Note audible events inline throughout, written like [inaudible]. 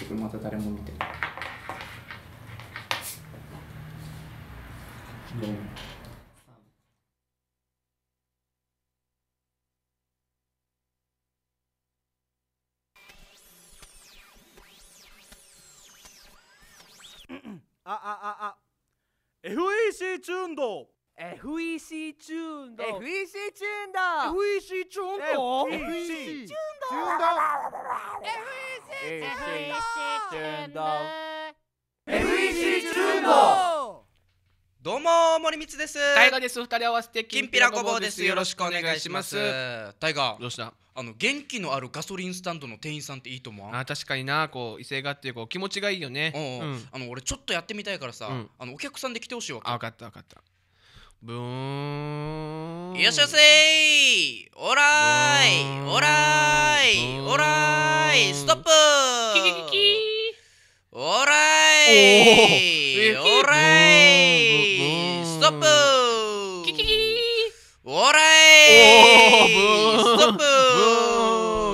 結局また誰も見てない。うんああああ FEC チューンド FEC チューンド FEC チューンド FEC チューンド FEC チューンド FEC チューンド FEC FEC チューンドどうも森光です大河です二人合わせてきんぴらごぼうですよろしくお願いします大河どうしたあの元気のあるガソリンスタンドの店員さんっていいと思うあ確かになこう威勢があってこう気持ちがいいよね、うん、あの俺ちょっとやってみたいからさ、うん、あのお客さんで来てほしいわ分かった分かったブーンっしゃせーオラーイオラーイオラーイストップキキキキオーラーイストップキキキラーイストップ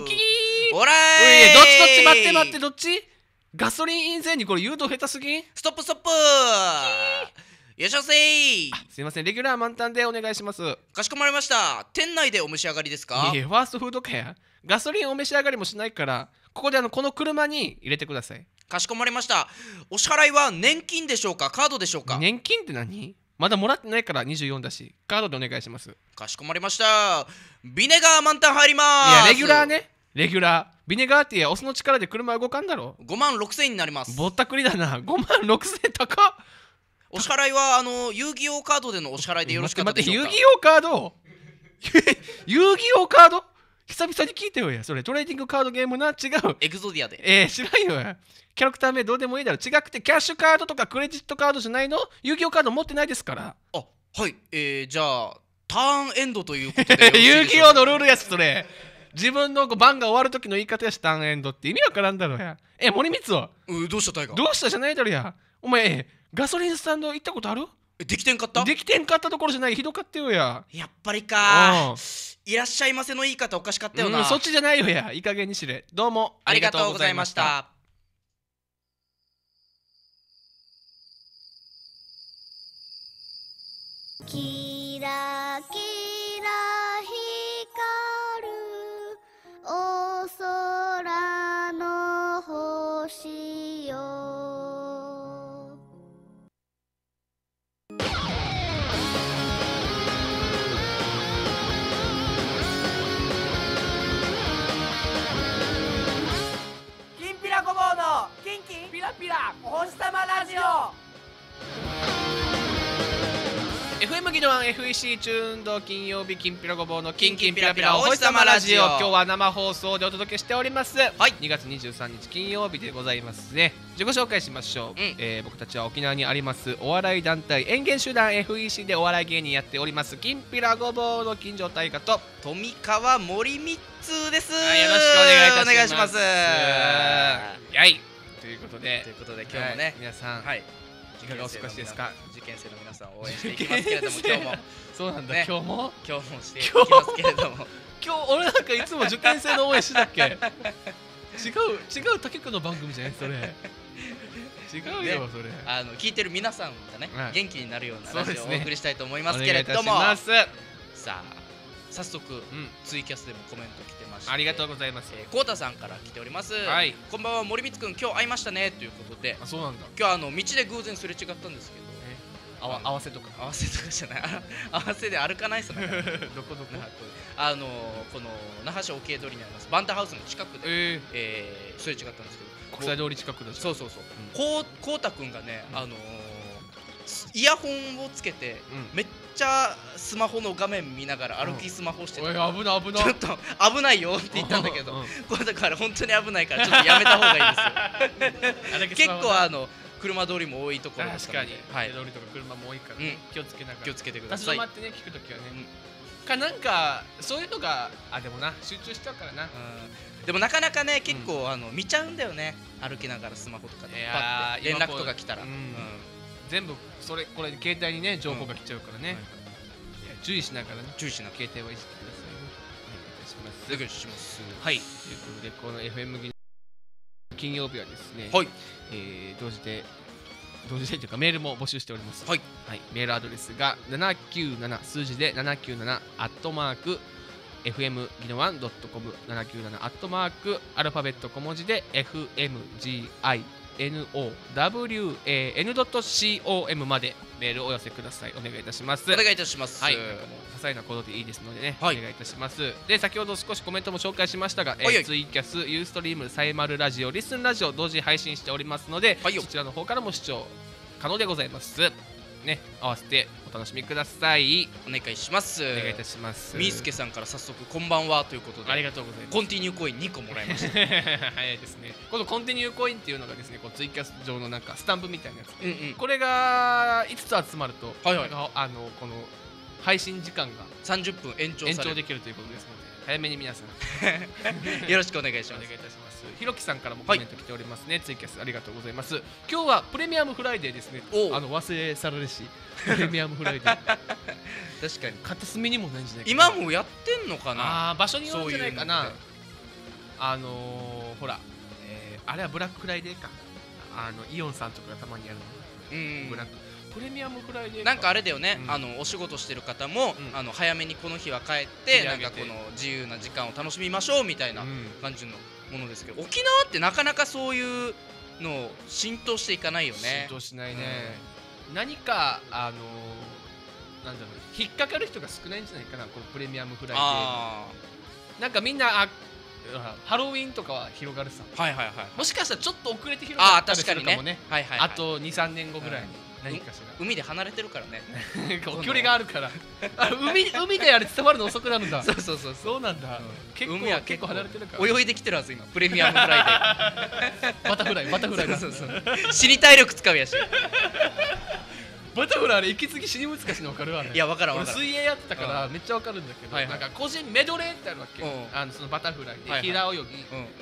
キキおラーイどっちどっち待って待ってどっちガソリン以ンにこれ誘導下手すぎストップストップいらっしゃいませすいませんレギュラー満タンでお願いしますかしこまりました店内でお召し上がりですかいえファーストフードかやガソリンお召し上がりもしないからここであのこの車に入れてくださいかしこまりましたお支払いは年金でしょうかカードでしょうか年金って何まだもらってないから24だしカードでお願いしますかしこまりましたビネガー満タン入りますいやレギュラーねレギュラービネガーティーやお酢の力で車動かんだろ5万6000円になりますぼったくりだな5万6000円高っお支払いはあの遊戯王カードでのお支払いでよろしかったでしょうか待って遊戯王カード [laughs] 遊戯王カード久々に聞いてよやそれトレーディングカードゲームな違うエグゾディアでえー、知らんよやキャラクター名どうでもいいだろ違くてキャッシュカードとかクレジットカードじゃないの遊戯王カード持ってないですからあはいえー、じゃあターンエンドということで遊戯王のルールやつそれ自分の番が終わる時の言い方やしターンエンドって意味わからんだろやえ森光をうどうしたタイガどうしたじゃないだろやお前えガソリンスタンド行ったことあるえできてんかったできてんかったところじゃないひどかったよややっぱりかいらっしゃいませの言い方おかしかったよな、うん、そっちじゃないよやいい加減にしれどうもありがとうございましたキラキラ光るお空の星ラピラお星様ラジオ FM ギドワン FEC チューンド金曜日金ピラごぼうの金ンキピラピラお星様ラジオ今日は生放送でお届けしておりますはい2月23日金曜日でございますね自己紹介しましょう、うん、えー、僕たちは沖縄にありますお笑い団体演芸集団 FEC でお笑い芸人やっておりますきんぴらごぼうの金城大家と富川森光です、よろしくお願いいたしますやいということでということで今日もね、はい、皆さん、はい、いかがお過ごしですか受験生の皆さん応援していきますけれども今日もそうなんだ、ね、今日も今日もしていきますけれども今日俺なんかいつも受験生の応援してたっけ違う違う他局の番組じゃないそれ違うよ、それあの聞いてる皆さんがね、元気になるようなラジオをお送りしたいと思いますけれども、ね、さあ早速、うん、ツイキャスでもコメント来てましてありがとうございます、えー、コーさんから来ております、はい、こんばんは森光く今日会いましたねということであそうなんだ今日あの道で偶然すれ違ったんですけどあわ合わせとか合わせとかじゃない [laughs] 合わせで歩かないっすね [laughs] どこどこあのー、この那覇市沖江通りにありますバンタハウスの近くで、えー、えー、それ違ったんですけど国際通り近くだそうそうそうこうこうたくんがね、うん、あのーイヤホンをつけて、めっちゃスマホの画面見ながら歩きスマホしてた、うん、危な危なちょっと危ないよって言ったんだけど、これだから本当に危ないからちょっとやめた方がいいですよ [laughs] 結構あの車通りも多いところですから、ね、確かに、はい、通りとか車も多いから、ねうん、気をつけながら気をつけてください立ちってね聞くときはね、うん、かなんかそういうのがあでもな集中しちゃうからな、うん、でもなかなかね結構、あの見ちゃうんだよね歩きながらスマホとかで、ね、連絡とか来たら、うん全部それこれ携帯にね情報が来ちゃうからね、うんはい、注意しながらね注意しな携帯は意識くださいねお願いいたしますはいということでこの FM 技金曜日はですねはい、えー、同時で同時でというかメールも募集しております、はい、はい、メールアドレスが797数字で797アットマーク FM ギノワンドットコム797アットマークアルファベット小文字で FMGINO n o w a n c o m までメールをお寄せくださいお願いいたしますお願いいたしますはい些細なことでいいですのでね、はい、お願いいたしますで先ほど少しコメントも紹介しましたが、えー、ツイキャスユーストリームサイマルラジオリスンラジオ同時配信しておりますので、はい、そちらの方からも視聴可能でございますね合わせてお楽しみくださいお願いしますお願いいたしますみーすけさんから早速こんばんはということでありがとうございますコンティニューコイン2個もらいました [laughs] 早いですねこのコンティニューコインっていうのがですねこうツイキャス上のなんかスタンプみたいなやつ、うんうん、これが5つ集まると、はいはい、あのこの配信時間が30分延長延長できるということですので早めに皆さん [laughs] よろしくお願いしますお願いいたしますひろきさんからもコメント来ておりますね、はい、ツイキャスありがとうございます今日はプレミアムフライデーですねあの忘れ去られしプレミアムフライデー [laughs] 確かに片隅にもないんじゃない今もやってんのかなあ場所によるんじゃないかなあのー、ほら、えー、あれはブラックフライデーかあのイオンさんとかがたまにやるのうんブラックプレミアムフライデーなんかあれだよね、うん、あのお仕事してる方も、うん、あの早めにこの日は帰ってなんかこの自由な時間を楽しみましょうみたいな感じの、うんものですけど沖縄ってなかなかそういうの浸透していかないよね浸透しないね、うん、何かあのなんだろう引っかかる人が少ないんじゃないかなこのプレミアムフライデーなんかみんなあハロウィンとかは広がるさ、はいはいはい、もしかしたらちょっと遅れて広がったるかもね、ねはいはい、はい、あと23年後ぐらいに、うん何かしら海で離れてるからね [laughs] 距離があるからあ海海であれ伝わるの遅くなるんだそうそうそうそうなんだ、うん、結構海は結構離れてるから泳いできてるはず今プレミアムフライで [laughs] バタフライバタフライそうそうそう知り体力使うやしバタフライあれ息継ぎ死に難しいの分かるわねいや分からん分か水泳やってたからめっちゃ分かるんだけど、なんか個人メドレーってあるわけ、あのそのバタフライで、平泳ぎ、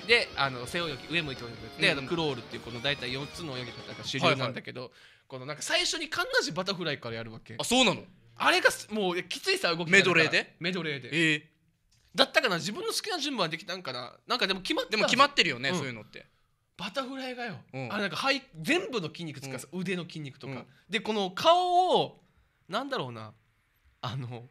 であの背泳ぎ上向いて泳ぎで、あのクロールっていうこの大体4つの泳ぎ方が主流なんだけど、このなんか最初にカンナジバタフライからやるわけあそうなのあれがもうきついさ動きメドレーでメドレーでえだったかな自分の好きな順番できたんかななんかでも決まってでも決まってるよね、そういうのってバタフライがよ、うん、あなんか肺全部の筋肉使う、うん、腕の筋肉とか、うん、でこの顔をなんだろうなあの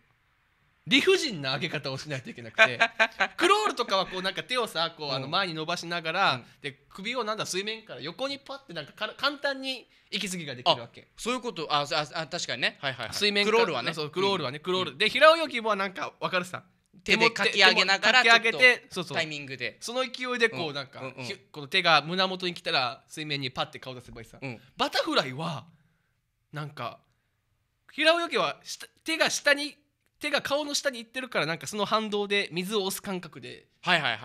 理不尽な上げ方をしないといけなくて [laughs] クロールとかはこうなんか手をさこうあの前に伸ばしながら、うん、で首をなんだ水面から横にパッてなんか簡単に息継ぎができるわけそういうことああ確かにね、はいはいはい、水面クロールはねそうクロールはね、クロール、で平泳ぎもなんか分かるさ手でかき上げながらちょっとタイミングでその勢いでこうなんか、この手が胸元に来たら水面にパッて顔出せばいいさ、うん、バタフライはなんか平泳ぎは手が下に手が顔の下にいってるからなんかその反動で水を押す感覚で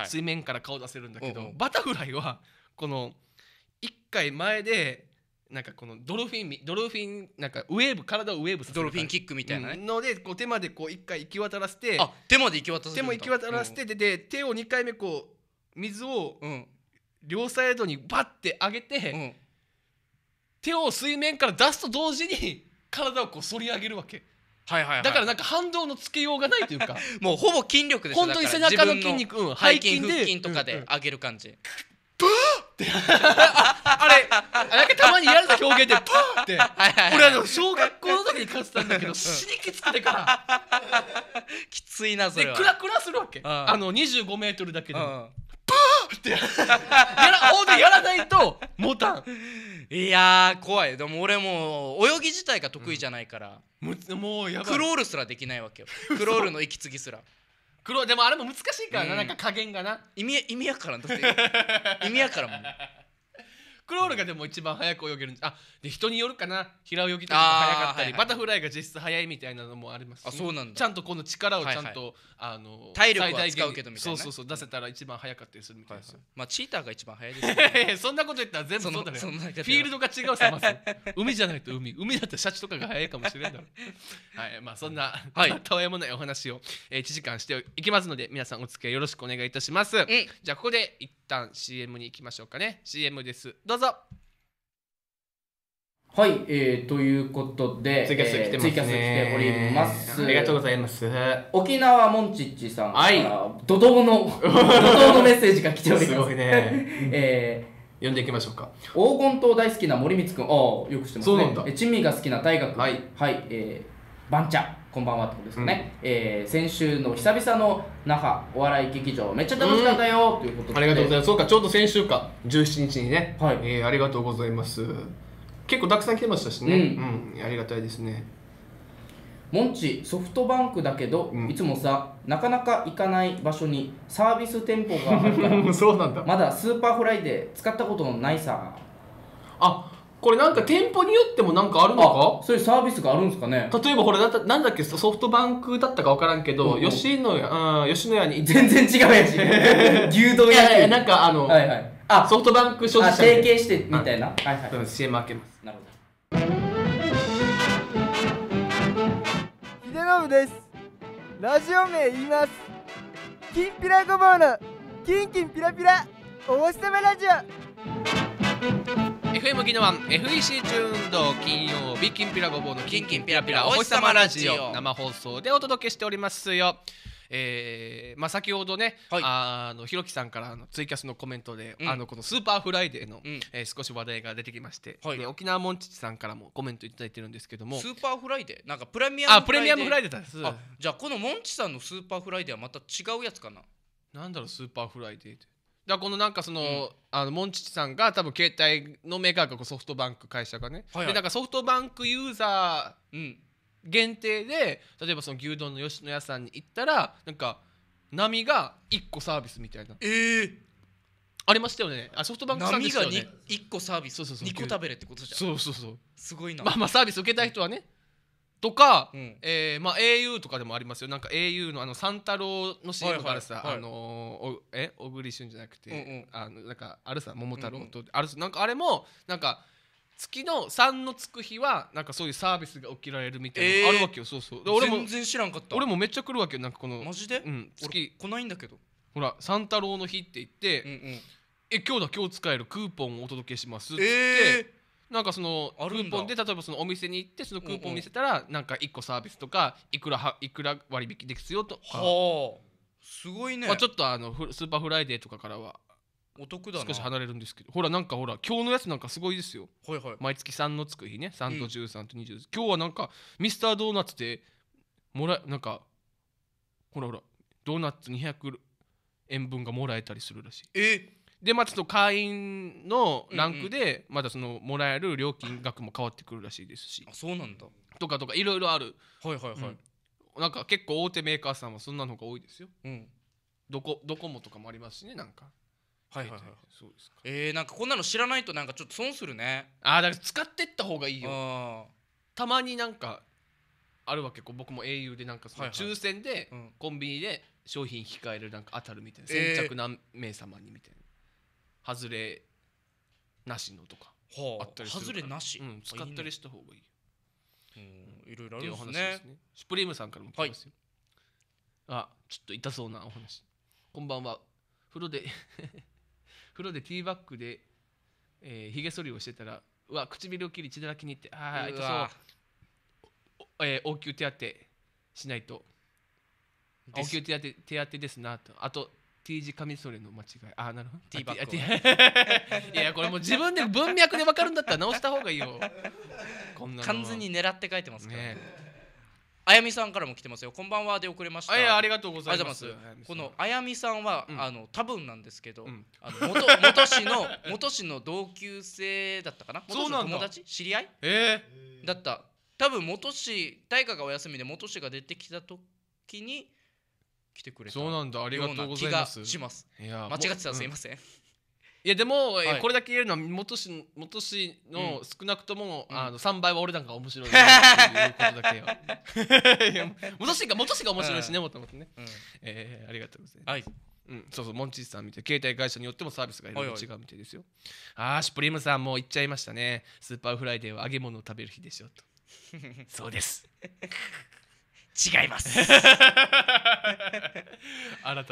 水面から顔出せるんだけど、バタフライはこの1回前でなんかこのドルフィンドルフィンなんかウェーブ体をウェーブさせるドルフィンキックみたいな、ね、のでこう手までこう一回行き渡らせてあ手まで行き渡ら手も行き渡らせて、うん、で手を2回目こう水を両サイドにバッて上げて、うん、手を水面から出すと同時に体をこう反り上げるわけ。はいはい、はい、だからなんか反動のつけようがないというか [laughs] もうほぼ筋力です本当に背中の筋肉、背筋腹筋とかで上げる感じ、うんうん、ブーあれあれたまにやる表現で [laughs] パーって俺あの小学校の時に勝ってたんだけど死にきつくてから [laughs] きついなそれでクラクラするわけあの2 5ルだけでパーってやらほんでやらないとモタンいや怖いでも俺も泳ぎ自体が得意じゃないから、もうやばいクロールすらできないわけよクロールの息継ぎすら黒でもあれも難しいからな、うんなんか加減がな意味意味やからんだって意味やからもんクロールがでも一番早く泳げるんであで人によるかな平泳ぎとかも早かったり、バタフライが実質早いみたいなのもありますあそうなんだちゃんとこの力をちゃんと、はいはい、あの体力は使うけどみたいな、そうそうそう出せたら一番早かったりするみたいな、はいはい、まあチーターが一番早いです、ね、[laughs] そんなこと言ったら全部そうだねフィールドが違うさまず海じゃないと海海だったらシャチとかが早いかもしれんだろはいまあそんな、はい、たわやもないお話を、えー、1時間していきますので皆さんお付き合いよろしくお願いいたします、じゃあここで一旦 CM に行きましょうかね CM ですどうぞぞはい、えー、ということで、ツイキャス来てますね。ツイキャス来ております。ありがとうございます。沖縄モンチッチさんから、はい、怒涛の、怒涛のメッセージが来ております。すごいね。[laughs] えー読んでいきましょうか黄金島大好きな森光君ああよくしてますねそうなんだえ珍味が好きな大学はい、はい、えー、番茶こんばんはってことですかね、うん、えー、先週の久々の那覇お笑い劇場めっちゃ楽しかったよ、ということでありがとうございますそうかちょうど先週か17日にね、はいえー、ありがとうございます結構たくさん来てましたしね、うん、うん、ありがたいですねモンチソフトバンクだけど、うん、いつもさなかなか行かない場所にサービス店舗があるから [laughs] そうなんだまだスーパーフライデー使ったことのないさあこれなんか店舗によってもなんかあるのかそういうサービスがあるんですかね例えばこれだったなんだっけソフトバンクだったか分からんけど、うんうん、吉野家、うん、吉野家に全然違うやつ [laughs] 牛丼屋いやいやなんかあの、はいはい、あソフトバンク所持者提携してみたいな、はいはい、CM 開けますなるほど秀信ですラジオ名言いますきんぴらごぼうのきんきんぴらぴらお星様ラジオ FM 技能ワン FEC チューン金曜日金ピラごぼうのキンキンピラピラおさ様ラジオ生放送でお届けしておりますよ。えーまあ、先ほどね、はい、あのひろきさんからのツイキャスのコメントで、うん、あのこのスーパーフライデーの、うん、えー、少し話題が出てきまして、はい、沖縄もんちちさんからもコメント頂いてるんですけどもスーパーフライデーなんかプレミアムあプレミアムフライデーですじゃあこのもんちさんのスーパーフライデーはまた違うやつかななんだろうスーパーフライデーってだこのなんかその、うん、あのモンチチさんが多分携帯のメーカーがソフトバンク会社がね、はいはい、でなんかソフトバンクユーザー限定で、うん、例えばその牛丼の吉野家さんに行ったらなんか波が1個サービスみたいな。えーありましたよね。あソフトバンクサービス、ね、波が一個サービス、そうそうそう二個食べれってことじゃん。そうそうそう。すごいな。まあまあサービス受けたい人はね、とか、うん、えー、まあ、au とかでもありますよなんか au のあの三太郎の CM とかあるさ、はいはいはい、あのー、え小栗旬じゃなくて、うんうん、あのなんかあるさ桃太郎と、うんうん、あるなんかあれもなんか月の3のつく日はなんかそういうサービスが起きられるみたいなあるわけよ、えー、そうそう俺も全然知らんかった俺もめっちゃ来るわけよなんかこのマジで、うん、月来ないんだけどほら三太郎の日って言って、うんうん、え今日だ今日使えるクーポンをお届けしますってって、えーなんかそのクーポンで例えばそのお店に行ってそのクーポン見せたらなんか1個サービスとかいくらはいくら割引ですよとかはあすごいね、まあ、ちょっとあのスーパーフライデーとかからはお得だ少し離れるんですけどほらなんかほら今日のやつなんかすごいですよ、はいはい、毎月3のつく日ね3と13と20、うん、今日はなんかミスタードーナツでもらなんかほらほらドーナツ200円分がもらえたりするらしいえでまあちょっと会員のランクでまたそのもらえる料金額も変わってくるらしいですしあそうなんだとかとかいろいろあるはいはいはい、うん、なんか結構大手メーカーさんはそんなのが多いですよ、うん、どこどこもとかもありますしねなんかはいはいはいそうですかえー、なんかこんなの知らないとなんかちょっと損するねああだから使ってった方がいいよたまになんかあるわけこう僕も au でなんかその抽選でコンビニで商品控えるなんか当たるみたいな、先着何名様にみたいな、えー外れなしのとかあったりするから外れなし、うん、使ったりした方がいいいろいろあるんですねスプリームさんからも来ますよ、あちょっと痛そうなお話こんばんは風呂で [laughs] 風呂でティーバッグでひげ、えー、剃りをしてたらうわ唇を切り血だらけにってああ痛そうえー、応急手当しないと応急手当手当ですなとあと T 字カミソリの間違いあなるほど [laughs] T バックいやこれもう自分で文脈で分かるんだったら直した方がいいよこんな完全に狙って書いてますからねあやみさんからも来てますよ。こんばんはで遅れました。あありがとうございます。このあやみさんは、うん、あの多分なんですけど、うん、あの元元氏の [laughs] 元氏の同級生だったかな。元の友達知り合い？ええー、だった。多分元氏大河がお休みで元氏が出てきた時に来てくれたそうなんだありがとうございますしますいや間違ってたらすいません、うん、いやでも、はい、これだけ言えるのは元市元市の少なくとも、うん、あの3倍は俺なんか面白いっていうことだけは [laughs] 元市が元市が面白いしねもともとね、うん、えー、ありがとうございます、はいうん、そうそうモンチーさんみたい携帯会社によってもサービスがいろいろ違うみたいですよああシュプリームさんもうっちゃいましたねスーパーフライデーは揚げ物を食べる日でしょと [laughs] そうです違います [laughs] 改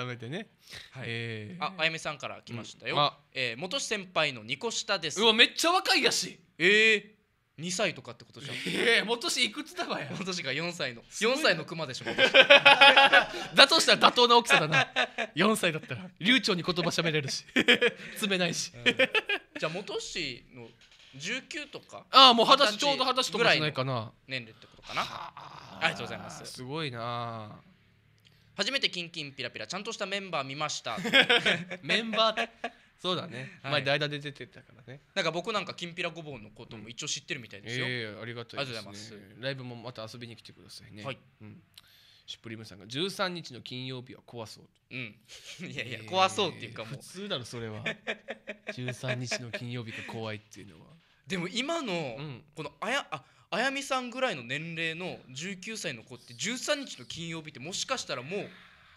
めてね、はいえー、ああやめさんから来ましたよ、うん、えー、元先輩のニコ下ですうわめっちゃ若いやしえー二歳とかってことじゃん。ええー、元いくつだわや。元が四歳の。四歳の熊でしょ、[laughs] だとしたら妥当な大きさだな。四歳だったら、流暢に言葉喋れるし、詰 [laughs] めないし。うん、じゃあ、元氏の十九とかああ、もう二十歳、ちょうど二十歳とかじゃないかな。年齢ってことかなありがとうございますすごいな初めてキンキンピラピラちゃんとしたメンバー見ました [laughs] メンバーそうだね、はい、前代打で出てたからねなんか僕なんかきんぴらごぼうのことも一応知ってるみたいですよ、うん、えー、ありがとうございます、ね、ライブもまた遊びに来てくださいねはい、うん、シュプリームさんが13日の金曜日は怖そううんいやいや、えー、壊そうっていうかもう普通だろそれは13日の金曜日が怖いっていうのはでも今のこのあやああやみさんぐらいの年齢の19歳の子って13日の金曜日ってもしかしたらもう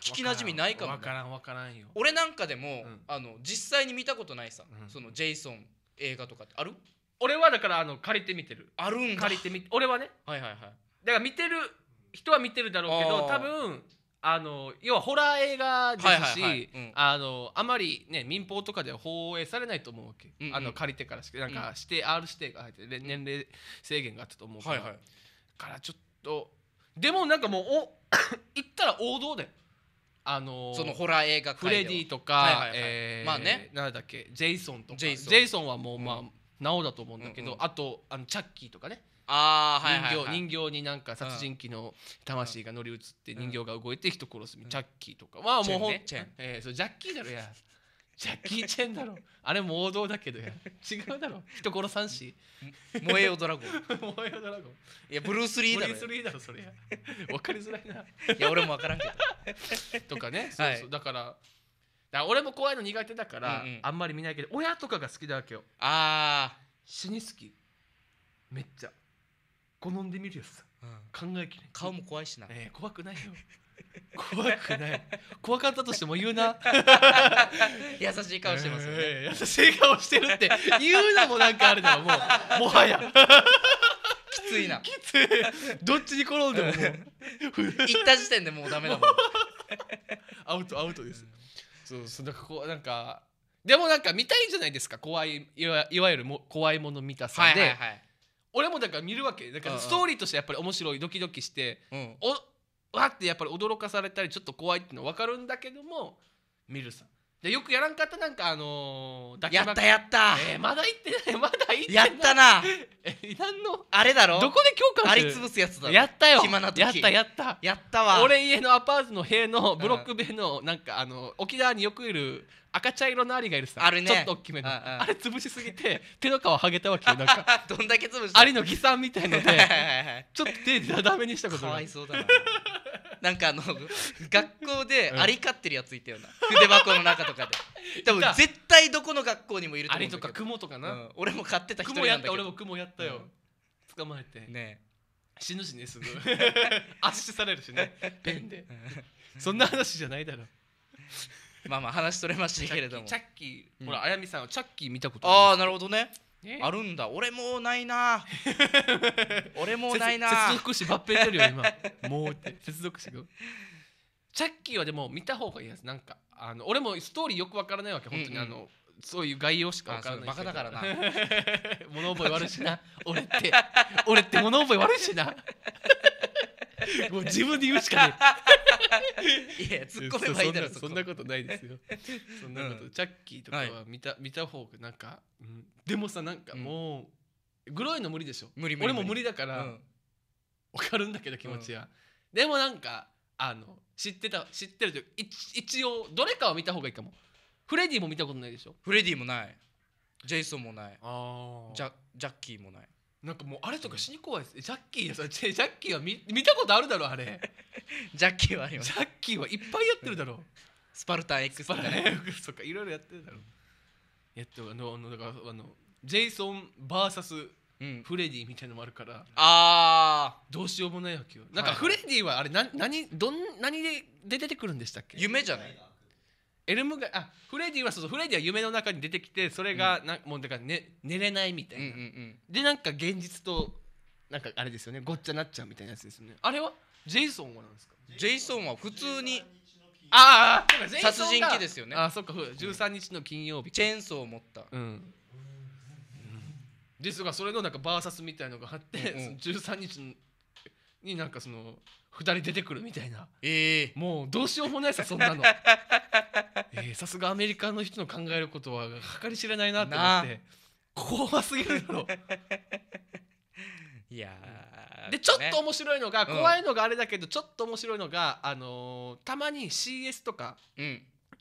聞きなじみないかも分からん分からんよ俺なんかでも、うんあの実際に見たことないさ、うんそのジェイソン映画とかってある俺はだからあの借りて見てるあるんだ借りてみ俺はねはいはいはいだから見てる人は見てるだろうけど多分あの要はホラー映画ですし、あのあまり、ね、民放とかでは放映されないと思うわけ、あの借りてからしかなんか指定、うん、R 指定が入って年齢制限があったと思うから、はいはい、からちょっとでもなんかもう [coughs] 行ったら王道だよあのー、そのホラー映画フレディとか、はいえまあねなんだっけジェイソンとかジェイソンはもうまあ、うん、なおだと思うんだけど、うんうん、あとあのチャッキーとかねあはいはい、はい、人形になんか殺人鬼の魂が乗り移って人形が動いて人殺すみ、ジャッキーとかは、うん、もうほん、ね、えー、そうジャッキーだろやジャッキー・チェンだろ [laughs] あれも王道だけどや違うだろ人殺さんし燃えよドラゴン [laughs] 燃えよドラゴンいやブルース・リーだろブルース・リーだろそれや分かりづらいないや俺も分からんけどとかねそうそう、はい、だからだ俺も怖いの苦手だから、うんうん、あんまり見ないけど親とかが好きだわけよああ死に好きめっちゃ好んでみるよ、うん、考えきれ顔も怖いしな、えー、怖くないよ怖くない怖かったとしても言うな [laughs] 優しい顔してますね、えー、優しい顔してるって言うのもなんかあるだろもうもはやきついなきついどっちに転んでももう [laughs] 行った時点でもうダメだもん [laughs] アウトアウトです、うん、そうそうなんかこうなんかでもなんか見たいんじゃないですか怖いいわいわゆるも怖いもの見たさで、はいはいはい俺もだから見るわけだからストーリーとしてやっぱり面白いドキドキして、うん、おわってやっぱり驚かされたりちょっと怖いっていうの分かるんだけども見るさでよくやらんかったなんかあのー、やったやった、えー、まだ行ってない [laughs] まだ行ってないやったなえ何のあれだろどこで強化あり潰すやつだやったよ暇な時やったやったやったわ俺家のアパートの塀のブロック塀のなんかあの沖縄によくいる赤茶色のアリがいるさある、ね、ちょっと大きめのあれ潰しすぎて手の皮剥げたわけよなんか [laughs] どんだけ潰したアリの偽酸みたいのでちょっと手でだだめにしたことかわいそうだな [laughs] なんかあの [laughs] 学校でありかってるやついたよな、筆箱の中とかで [laughs] 多分絶対どこの学校にもいると思うあれとかとかな、うん、俺も買ってた人なんだけど俺も雲やったよ、うん、捕まえてね死ぬしねすぐ圧死されるしねペンでそんな話じゃないだろまあまあ話取れましたけれどもチャッキーほらあやみさんはチャッキー見たことああなるほどねあるんだ俺もうないな [laughs] 俺もうないな接続詞ばっぺってるよ今 [laughs] もうって接続詞がチャッキーはでも見た方がいいやつなんかあの俺もストーリーよくわからないわけ本当にあの、そういう概要しか分からないバカだからな [laughs] 物覚え悪いしな俺って俺って物覚え悪いしな [laughs] もう自分で言うしかねえ [laughs] いや突っ込めばいいだろそんなことないですよそんなこと、うん、チャッキーとかは見た,、見た方がなんか、うん、でもさなんかもう、グロいの無理でしょ無理無理俺も無理だから、う分かるんだけど気持ちは、でもなんかあの知ってた知ってるという一一応どれかは見た方がいいかもフレディも見たことないでしょフレディもないジェイソンもないあジャジャッキーもないなんかもうあれとか死に怖いです、ジャッキーさ [laughs] ジャッキーは見見たことあるだろあれ [laughs] ジャッキーはありますジャッキーはいっぱいやってるだろスパルタン X とか、とかいろいろやってるだろやってあのあのだからあのジェイソン VS うん、フレディみたいのもあるから、ああどうしようもないわけよなんかフレディはあれな何どん何で出てくるんでしたっけ夢じゃないエルムがあフレディはそうそうフレディは夢の中に出てきてそれがな、もうだから、ね、寝れないみたいな、うんうんうん、でなんか現実となんかあれですよねごっちゃなっちゃうみたいなやつですよねあれはジェイソンはなんですかジェイソンは普通にああ殺人鬼ですよねあそっか13日の金曜日チェーンソーを持った、うん、うん、ですがそれのなんかバーサスみたいのがあって、うんうん、13日になんかその2人出てくるみたいな、えー、もうどうしようもないさそんなの [laughs] [laughs] えさすがアメリカの人の考えることは計り知れないなと思って怖すぎるだろ [laughs] いやでちょっと面白いのが、怖いのがあれだけどちょっと面白いのが、あのー、たまに CS とか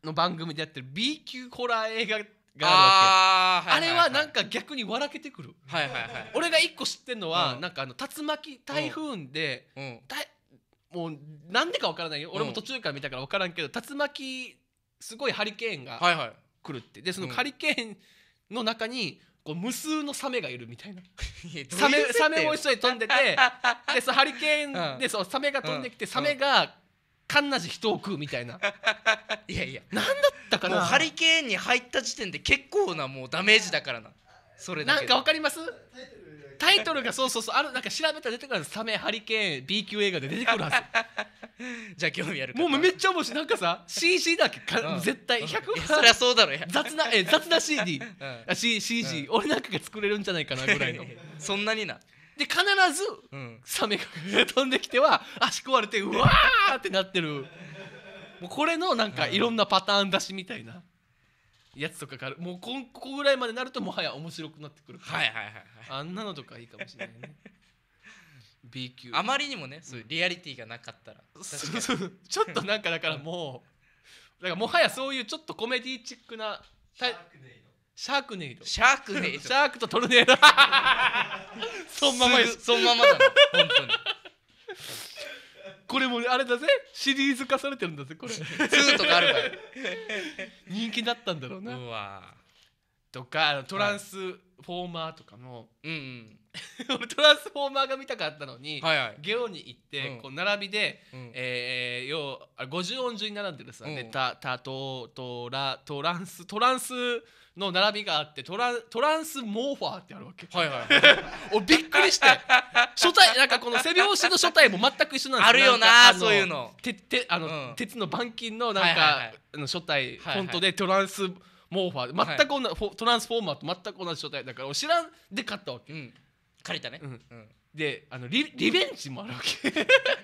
の番組でやってる B 級ホラー映画があるわけあ,、れはなんか逆に笑けてくる、はいはいはい、俺が一個知ってるのは、うん、なんかあの竜巻台風で、うん、もうなんでかわからないよ俺も途中から見たから分からんけど、竜巻すごいハリケーンが来るって、でそのハリケーンの中にこう無数のサメがいるみたいなサメサメも一緒に飛んでて [laughs] でそハリケーンでそのサメが飛んできて、サメがカンナジ人を食うみたいないやいや何だったかなハリケーンに入った時点で結構なもうダメージだからなそれなんかわかりますタイトルがそうそうそうあのなんか調べたら出てくるサメハリケーン B 級映画で出てくるはず [laughs] じゃあ興味あるもうめっちゃ面白いなんかさ c g だけか、うん、絶対100そりゃそうだろ雑なえ雑な CD、うん、あ C CG、うん、俺なんかが作れるんじゃないかなぐらいの [laughs] そんなになで必ず、うん、サメが飛んできては足壊れてうわーってなってるもうこれのなんかいろんなパターン出しみたいなやつとかからもうここぐらいまでなるともはや面白くなってくるはいはいはい、はい、あんなのとかいいかもしれないね B 級あまりにもねそういうリアリティがなかったら、うん、ちょっとなんかだからもう、うん、だからもはやそういうちょっとコメディチックなシャークネイドシャークネイドシャークネイドシャークとトルネード [laughs] そのままそのままだ、本当にこれもあれだぜシリーズ化されてるんだぜこれ2とかあるから [laughs] 人気だったんだろうなとかトランス、はいフォーマーとかの、うんうん、[laughs] トランスフォーマーが見たかったのに、はいはい、ゲオに行って、うんこう並びで、うんえー、要あ50音順に並んでるさ、うんね、タタトトラトランストランスの並びがあってトラントランスモーファーってあるわけ、はいはい、お [laughs] びっくりして初体なんかこの背拍子の書体も全く一緒なんですあるよなそういうのててあの、うん鉄の板金のなんか、はいはいはいあの書体フォントでトランスもうファー全く同じ、トランスフォーマーと全く同じ状態だから知らんで買ったわけ、うん、借りたね、うんであのリリベンジもあるわけ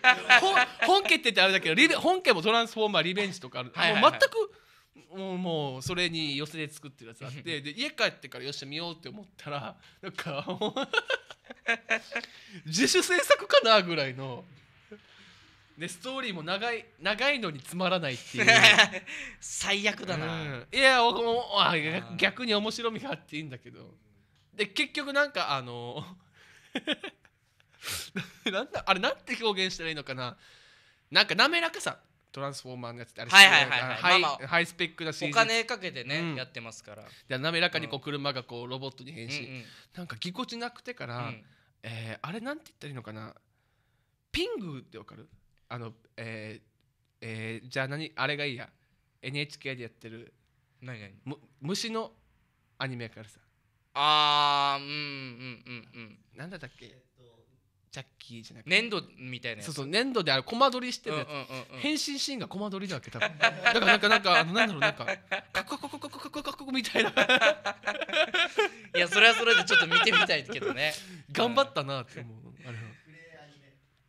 [laughs] 本家ってってあれだけどリベ本家もトランスフォーマーリベンジとかある、はいはい、もう全くもうもうそれに寄せて作ってるやつあってで家帰ってからよし見ようって思ったらなんか [laughs] 自主制作かなぐらいの。でストーリーも長い長いのにつまらないっていう [laughs] 最悪だな、うん、いやもあ逆に面白みがあっていいんだけどで結局なんかあの [laughs] なんだあれなんて表現したらいいのかななんか滑らかさトランスフォーマーのやつってあれはいはいはいはい、ハイ、あハイスペックーンお金かけてね、うん、やってますからで滑らかにこう車がこうロボットに変身、うんうん、なんかぎこちなくてから、うん、えー、あれなんて言ったらいいのかなピングってわかるあのえーえー、じゃあ何あれがいいや NHK でやってる何何む虫のアニメやからさあーうんうんうんうんなんだったっけジャッキーじゃなくて粘土みたいなそうそう粘土であれコマ撮りしてるやつ、うんうんうん、変身シーンがコマ撮りだわけ多分だからなんかなんかあのなんだろうなんかカクカクカクカクカクみたいないやそれはそれでちょっと見てみたいけどね頑張ったなって思う、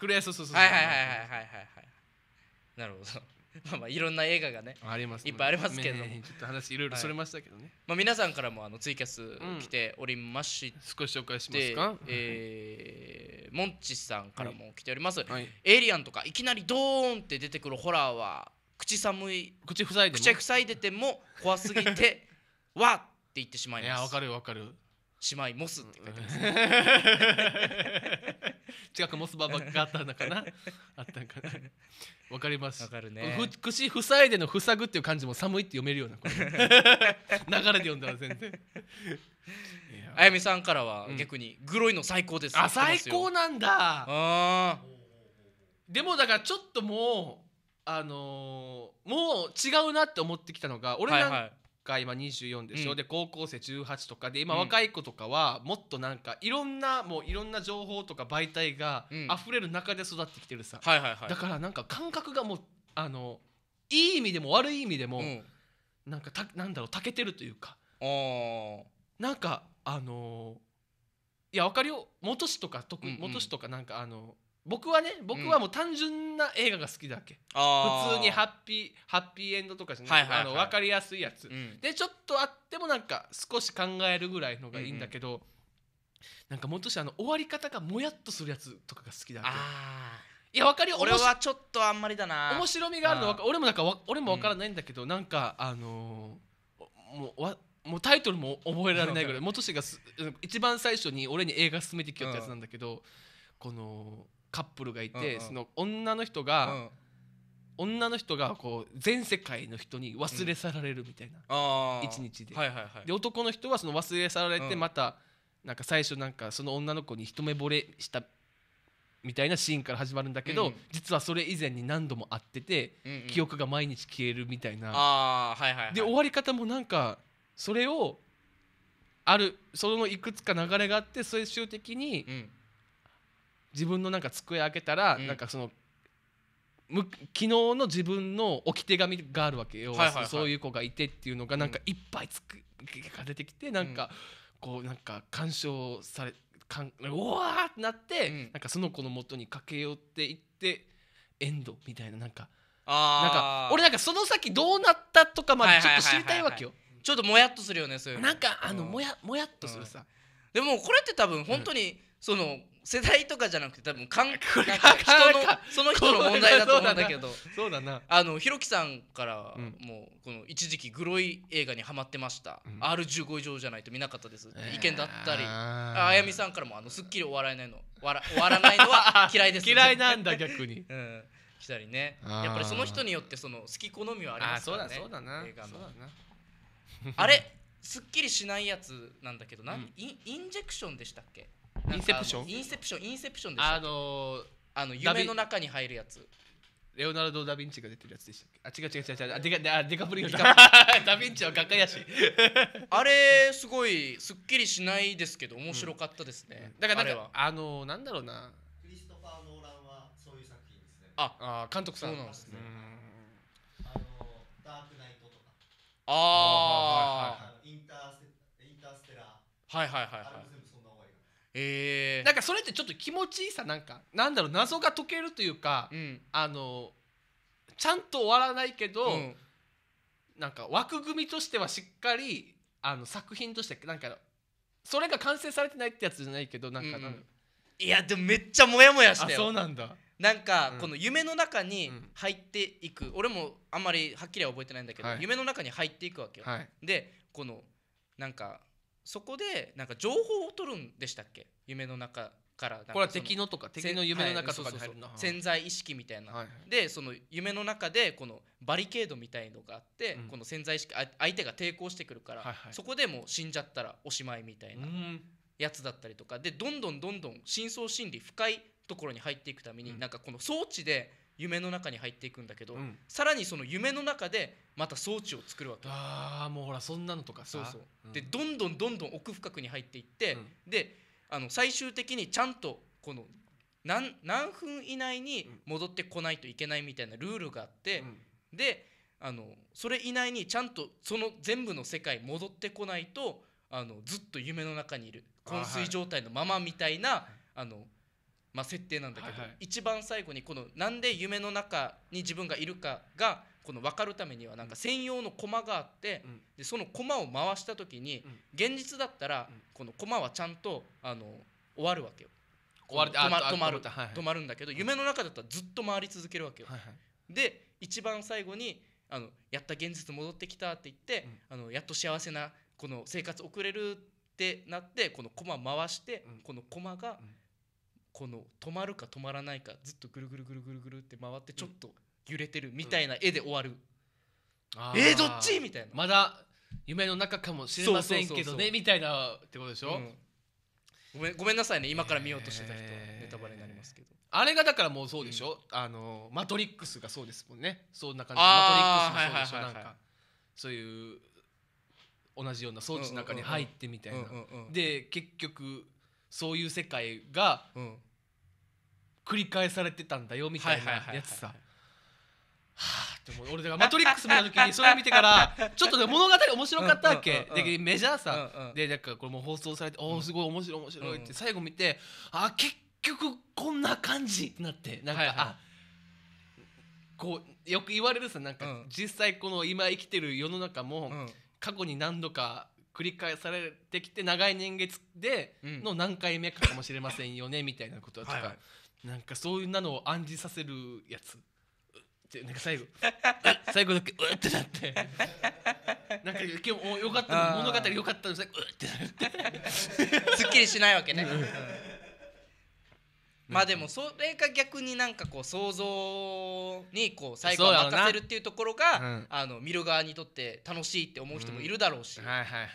クレアそうそうそうはいはいはいはいはいはいはいなるほどまあまあいろんな映画がねありますいっぱいありますけどちょっと話いろいろそれましたけどね、はい、まあ、皆さんからもあのツイキャス来ておりまして、うん、少し紹介しますか、えー、モンチさんからも来ております、はい、エイリアンとかいきなりドーンって出てくるホラーは口寒い口塞いで口塞いでても怖すぎて [laughs] わって言ってしまいますいやわかるわかる姉妹モスって書いてます、[laughs] 近くモスババがあったのかな [laughs] あったのかなわかりますわかるね口塞いでの塞ぐっていう感じも寒いって読めるような [laughs] 流れで読んだら全然あやみさんからは逆に、グロいの最高ですあ最高なんだでもだからちょっともうあのー、もう違うなって思ってきたのが俺なん、はいはいが今24でしょ、うん、で高校生18とかで今若い子とかはもっとなんかいろんなもういろんな情報とか媒体が溢れる中で育ってきてるさ、はいはいはい、だからなんか感覚がもうあのいい意味でも悪い意味でも、うん、なんかたなんだろうたけてるというかなんかあのー、いや分かるよ元市とか特に元市とかなんかあの僕はね僕はもう単純な映画が好きだっけ、あ普通にハッピーハッピーエンドとかじゃなくて、あの分かりやすいやつ、うんでちょっとあってもなんか少し考えるぐらいのがいいんだけど、なんかもっとしあの終わり方がもやっとするやつとかが好きだっけいや分かるよ俺はちょっとあんまりだな面白みがあるのか俺もなんか俺もわからないんだけど、なんかあのーもうわもうタイトルも覚えられないぐらい元氏がす一番最初に俺に映画勧めてきよったやつなんだけど、このカップルがいて、うんうん、その女の人が、うん、女の人がこう全世界の人に忘れ去られるみたいな一、うん、日ではいはいはい、で男の人はその忘れ去られてまた、うん、なんか最初なんかその女の子に一目惚れしたみたいなシーンから始まるんだけど、うん、実はそれ以前に何度も会ってて、うんうん、記憶が毎日消えるみたいな、はいはいはい、で終わり方もなんかそれをあるそのいくつか流れがあって最終的に、うん自分のなんか机開けたら、うん、なんかそのむ昨日の自分の置き手紙があるわけよ、はいはいはい、そういう子がいてっていうのがなんかいっぱいつく、が出てきてなんか、こうなんか干渉されかんうわーってなって、うん、なんかその子のもとに駆け寄っていってエンドみたいななんかなんか俺なんかその先どうなったとかまでちょっと知りたいわけよ。ちょっともやっとするよねそういうなんかあのもや、うん、もやっとするさ、うん、でもこれって多分本当にその世代とかじゃなくて多分感 [laughs] 人のその人の問題だと思うんだけどそうだなあのひろきさんからもうこの一時期グロい映画にはまってました「うん、R15 以上じゃないと見なかったです」意見だったりあやみさんからもあの「すっきり終わらないの終わら [laughs] ないのは嫌いです」嫌いなんだ逆に、[laughs] うん、来たりねやっぱりその人によってその好き好みはありますからねそうだな映画のあれすっきりしないやつなんだけど何、インジェクションでしたっけインセプションインセプションインセプションでしたあのあの夢の中に入るやつレオナルド・ダ・ヴィンチが出てるやつでしたっけあ違う違う違う違うあデカ [laughs] あデカプリオ [laughs] ダ・ヴィンチは画家やしあれすごいすっきりしないですけど面白かったですね、うん、だからなんかあのー、なんだろうなクリストファー・ノーランはそういう作品ですねああ監督さんそうなんですねあのダークナイトとかああ、はいはい、インターステラーはいはいはいはいえー、なんかそれってちょっと気持ちいいさなんかなんだろう謎が解けるというか、うん、あのちゃんと終わらないけど、うん、なんか枠組みとしてはしっかりあの作品としてなんかそれが完成されてないってやつじゃないけどなんか、うんうん、いやでもめっちゃモヤモヤしたよそうなんだなんか、この夢の中に入っていく、うん、俺もあんまりはっきりは覚えてないんだけど、はい、夢の中に入っていくわけよ、はい、でこのなんかそこでなんか情報を取るんでしたっけ夢の中からこれは敵のとか敵の夢の中とかに入るの、潜在意識みたいな、はい、でその夢の中でこのバリケードみたいのがあって、うん、この潜在意識相手が抵抗してくるから、はいはい、そこでもう死んじゃったらおしまいみたいなやつだったりとかでどんどんどんどん深層心理深いところに入っていくために、うん、なんかこの装置で夢の中に入っていくんだけど、うん、さらにその夢の中でまた装置を作るわけああもうほらそんなのとかさそうそう、でどんどんどんどん奥深くに入っていって、であの最終的にちゃんとこの何何分以内に戻ってこないといけないみたいなルールがあって、うん、であのそれ以内にちゃんとその全部の世界戻ってこないとあのずっと夢の中にいる昏睡状態のままみたいな、あのまあ、設定なんだけど、はいはい、一番最後にこのなんで夢の中に自分がいるかがこの分かるためにはなんか専用のコマがあって、うん、でそのコマを回した時に、現実だったらこのコマはちゃんとあの終わるわけよ。止ま止まる、はい、止まるんだけど夢の中だったらずっと回り続けるわけよ。はいはい、で一番最後にあの「やった現実戻ってきた」って言って、うん、あのやっと幸せなこの生活送れるってなってこのコマ回して、このコマが、うんこの止まるか止まらないかずっとぐるぐるぐるぐるぐるって回ってちょっと揺れてるみたいな絵で終わる、えー、どっちみたいなまだ夢の中かもしれませんけどねみたいなってことでしょ、うん、ごめんごめんなさいね今から見ようとしてた人はネタバレになりますけど、えー、あれがだからもうそうでしょ、うん、あのマトリックスがそうですもんねそんな感じマトリックスもそうでしょ、はいはい、なんかそういう同じような装置の中に入ってみたいな、で結局そういう世界が繰り返されてたんだよみたいなやつさはあでも俺だから「マトリックス」見た時にそれ見てからちょっとね物語面白かったわけうんうんうんでメジャーさうんうんでなんかこれも放送されて「おおすごい面白い面白い」って最後見てあ結局こんな感じってなってなんかはいはいあこうよく言われるさなんか実際この今生きてる世の中も過去に何度か繰り返されてきて長い年月での何回目かもしれませんよねみたいなこととか、はなんかそういうなのを暗示させるやつってなんか最後 [laughs] 最後だけうってなって [laughs] なんか今日よかった物語よかったのにうってなって [laughs] すっきりしないわけね。まあでもそれが逆になんかこう想像にこう最後を任せるっていうところが、うん、あの見る側にとって楽しいって思う人もいるだろうし、うん、はいはいはい、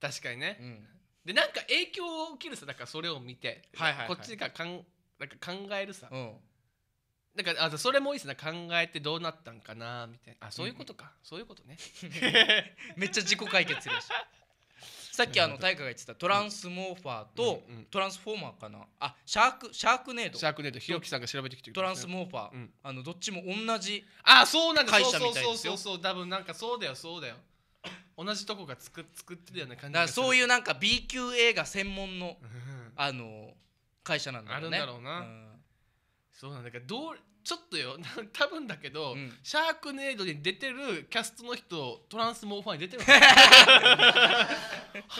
確かにね、うん、でなんか影響を受けるさだからそれを見て、はいはい、はい、こっちがかんなんか考えるさ、うん、だからあそれもいいっすね考えてどうなったんかなみたいなあそういうことか、そういうことね [laughs] めっちゃ自己解決するしさっきあの大河が言ってたトランスモーファーとトランスフォーマーかな、あシャークシャークネードシャークネードひろきさんが調べてきてトランスモーファー、あのどっちも同じあそうなんだそうそうそうそう多分なんかそうだよそうだよ同じとこが作作ってるような感じだそういうなんか B 級映画専門の、あの会社なんだろうねあるんだろうな、そうなんだけどどうちょっとよ [laughs] 多分だけど、うん、シャークネードに出てるキャストの人トランスモーファーに出てる [laughs]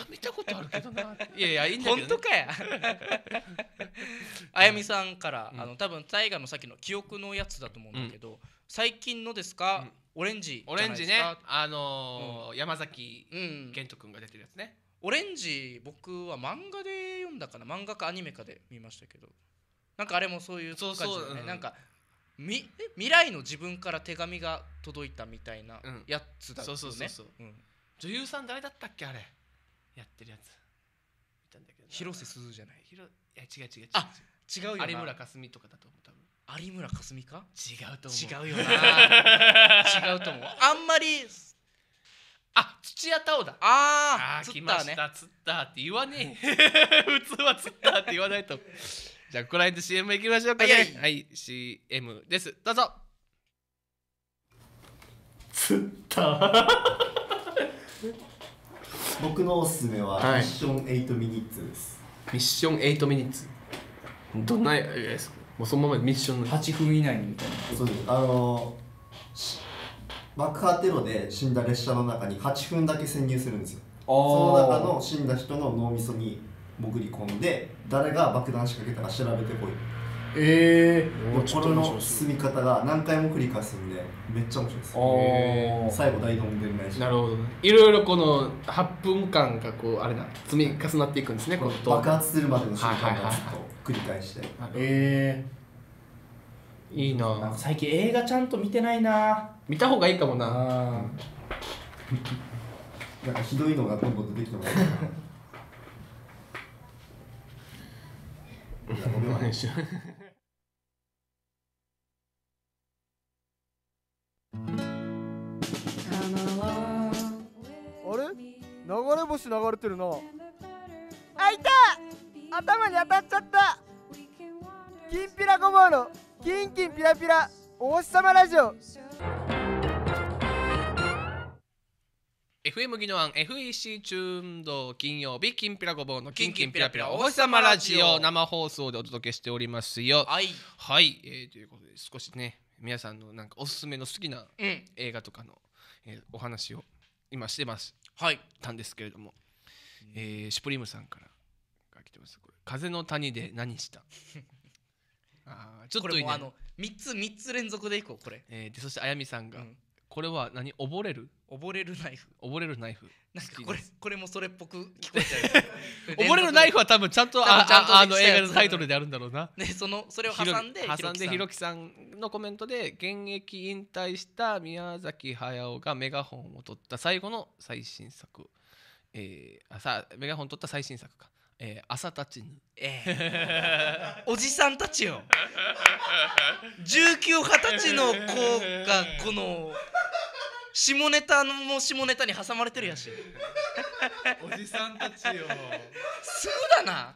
見たことあるけどないやいやいいんだけど、ね、本当かや [laughs] あやみさんから、うん、あの多分大河のさっきの記憶のやつだと思うんだけど、うん、最近のですか、オレンジオレンジねあのー、山崎賢人君が出てるやつね、オレンジ僕は漫画で読んだかな漫画かアニメかで見ましたけどなんかあれもそういう感じだね、そうそううん、なんかみ未来の自分から手紙が届いたみたいなやつだよね、うそうそうそうそう、う女優さん誰だったっけあれやってるやつ見たんだけど広瀬すずじゃないひろいや違う違う違うあ違うよな有村架純とかだと思う多分有村架純か違うと思う違うよな [laughs] 違うと思うあんまりあ土屋太鳳だああ釣ったね釣ったって言わねえ [laughs] 普通は釣ったって言わないとじゃあここら辺で CM いきましょうかねはい、はい、CM ですどうぞった僕のおすすめは、ミッション8ミニッツですミッション8ミニッツどんなやつですかもうそのままミッションの8分以内にみたいなそうですあのー、爆破テロで死んだ列車の中に8分だけ潜入するんですよその中の死んだ人の脳みそに潜り込んで誰が爆弾仕掛けたか調べてこいええー、これの進み方が何回も繰り返すんでめっちゃ面白いですえ。最後大どんでないしなるほどいろいろこの8分間がこうあれな積み重なっていくんですねこの爆発するまでの瞬間がょっと繰り返して、はいはい、ええー、いいな最近映画ちゃんと見てないな見た方がいいかもな [laughs] なんかひどいのがどんどん出てきてますあれ流れ星流れてるなあいた頭に当たっちゃったきんぴらごぼうのキンキンピラピラお星さまラジオ FM 技能案 FEC チューンド金曜日金ピラごぼうの金金ピラピラお星様ラジオ生放送でお届けしておりますよはい、はいえーということで少しね皆さんのなんかおすすめの好きな映画とかの、えーお話を今してますはいたんですけれども、えーシュプリームさんからてますこれ風の谷で何した [laughs] あちょっといれもうねあの3つ3つ連続でいこうこれえーでそしてあやみさんうが、んこれは何溺れる溺れるナイフ溺れるナイフなんかこれこれもそれっぽく聞こえちゃう [laughs] 溺れるナイフは多分ちゃんとああの映画のタイトルであるんだろうなねそのそれを挟んで挟んでひろきさんのコメントで現役引退した宮崎駿がメガホンを取った最後の最新作、えー、あさメガホン取った最新作かえー、朝たちに、えー、おじさんたちよ19二十歳の子がこの下ネタのも下ネタに挟まれてるやしおじさんたちよすぐだなあ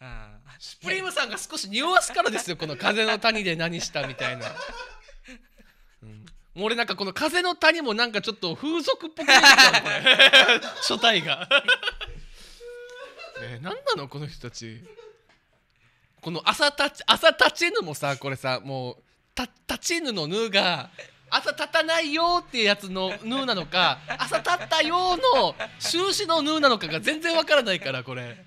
あスプリームさんが少し匂わすからですよこの「風の谷で何した」みたいな、うん、もう俺なんかこの「風の谷」もなんかちょっと風俗っぽくなっち初体が [laughs] え何なのこの人たちこの朝立ち朝立ちぬもさこれさもう立ちぬのぬが朝立たないよっていうやつのヌーなのか [laughs] 朝立ったよの終始のヌーなのかが全然わからないからこれ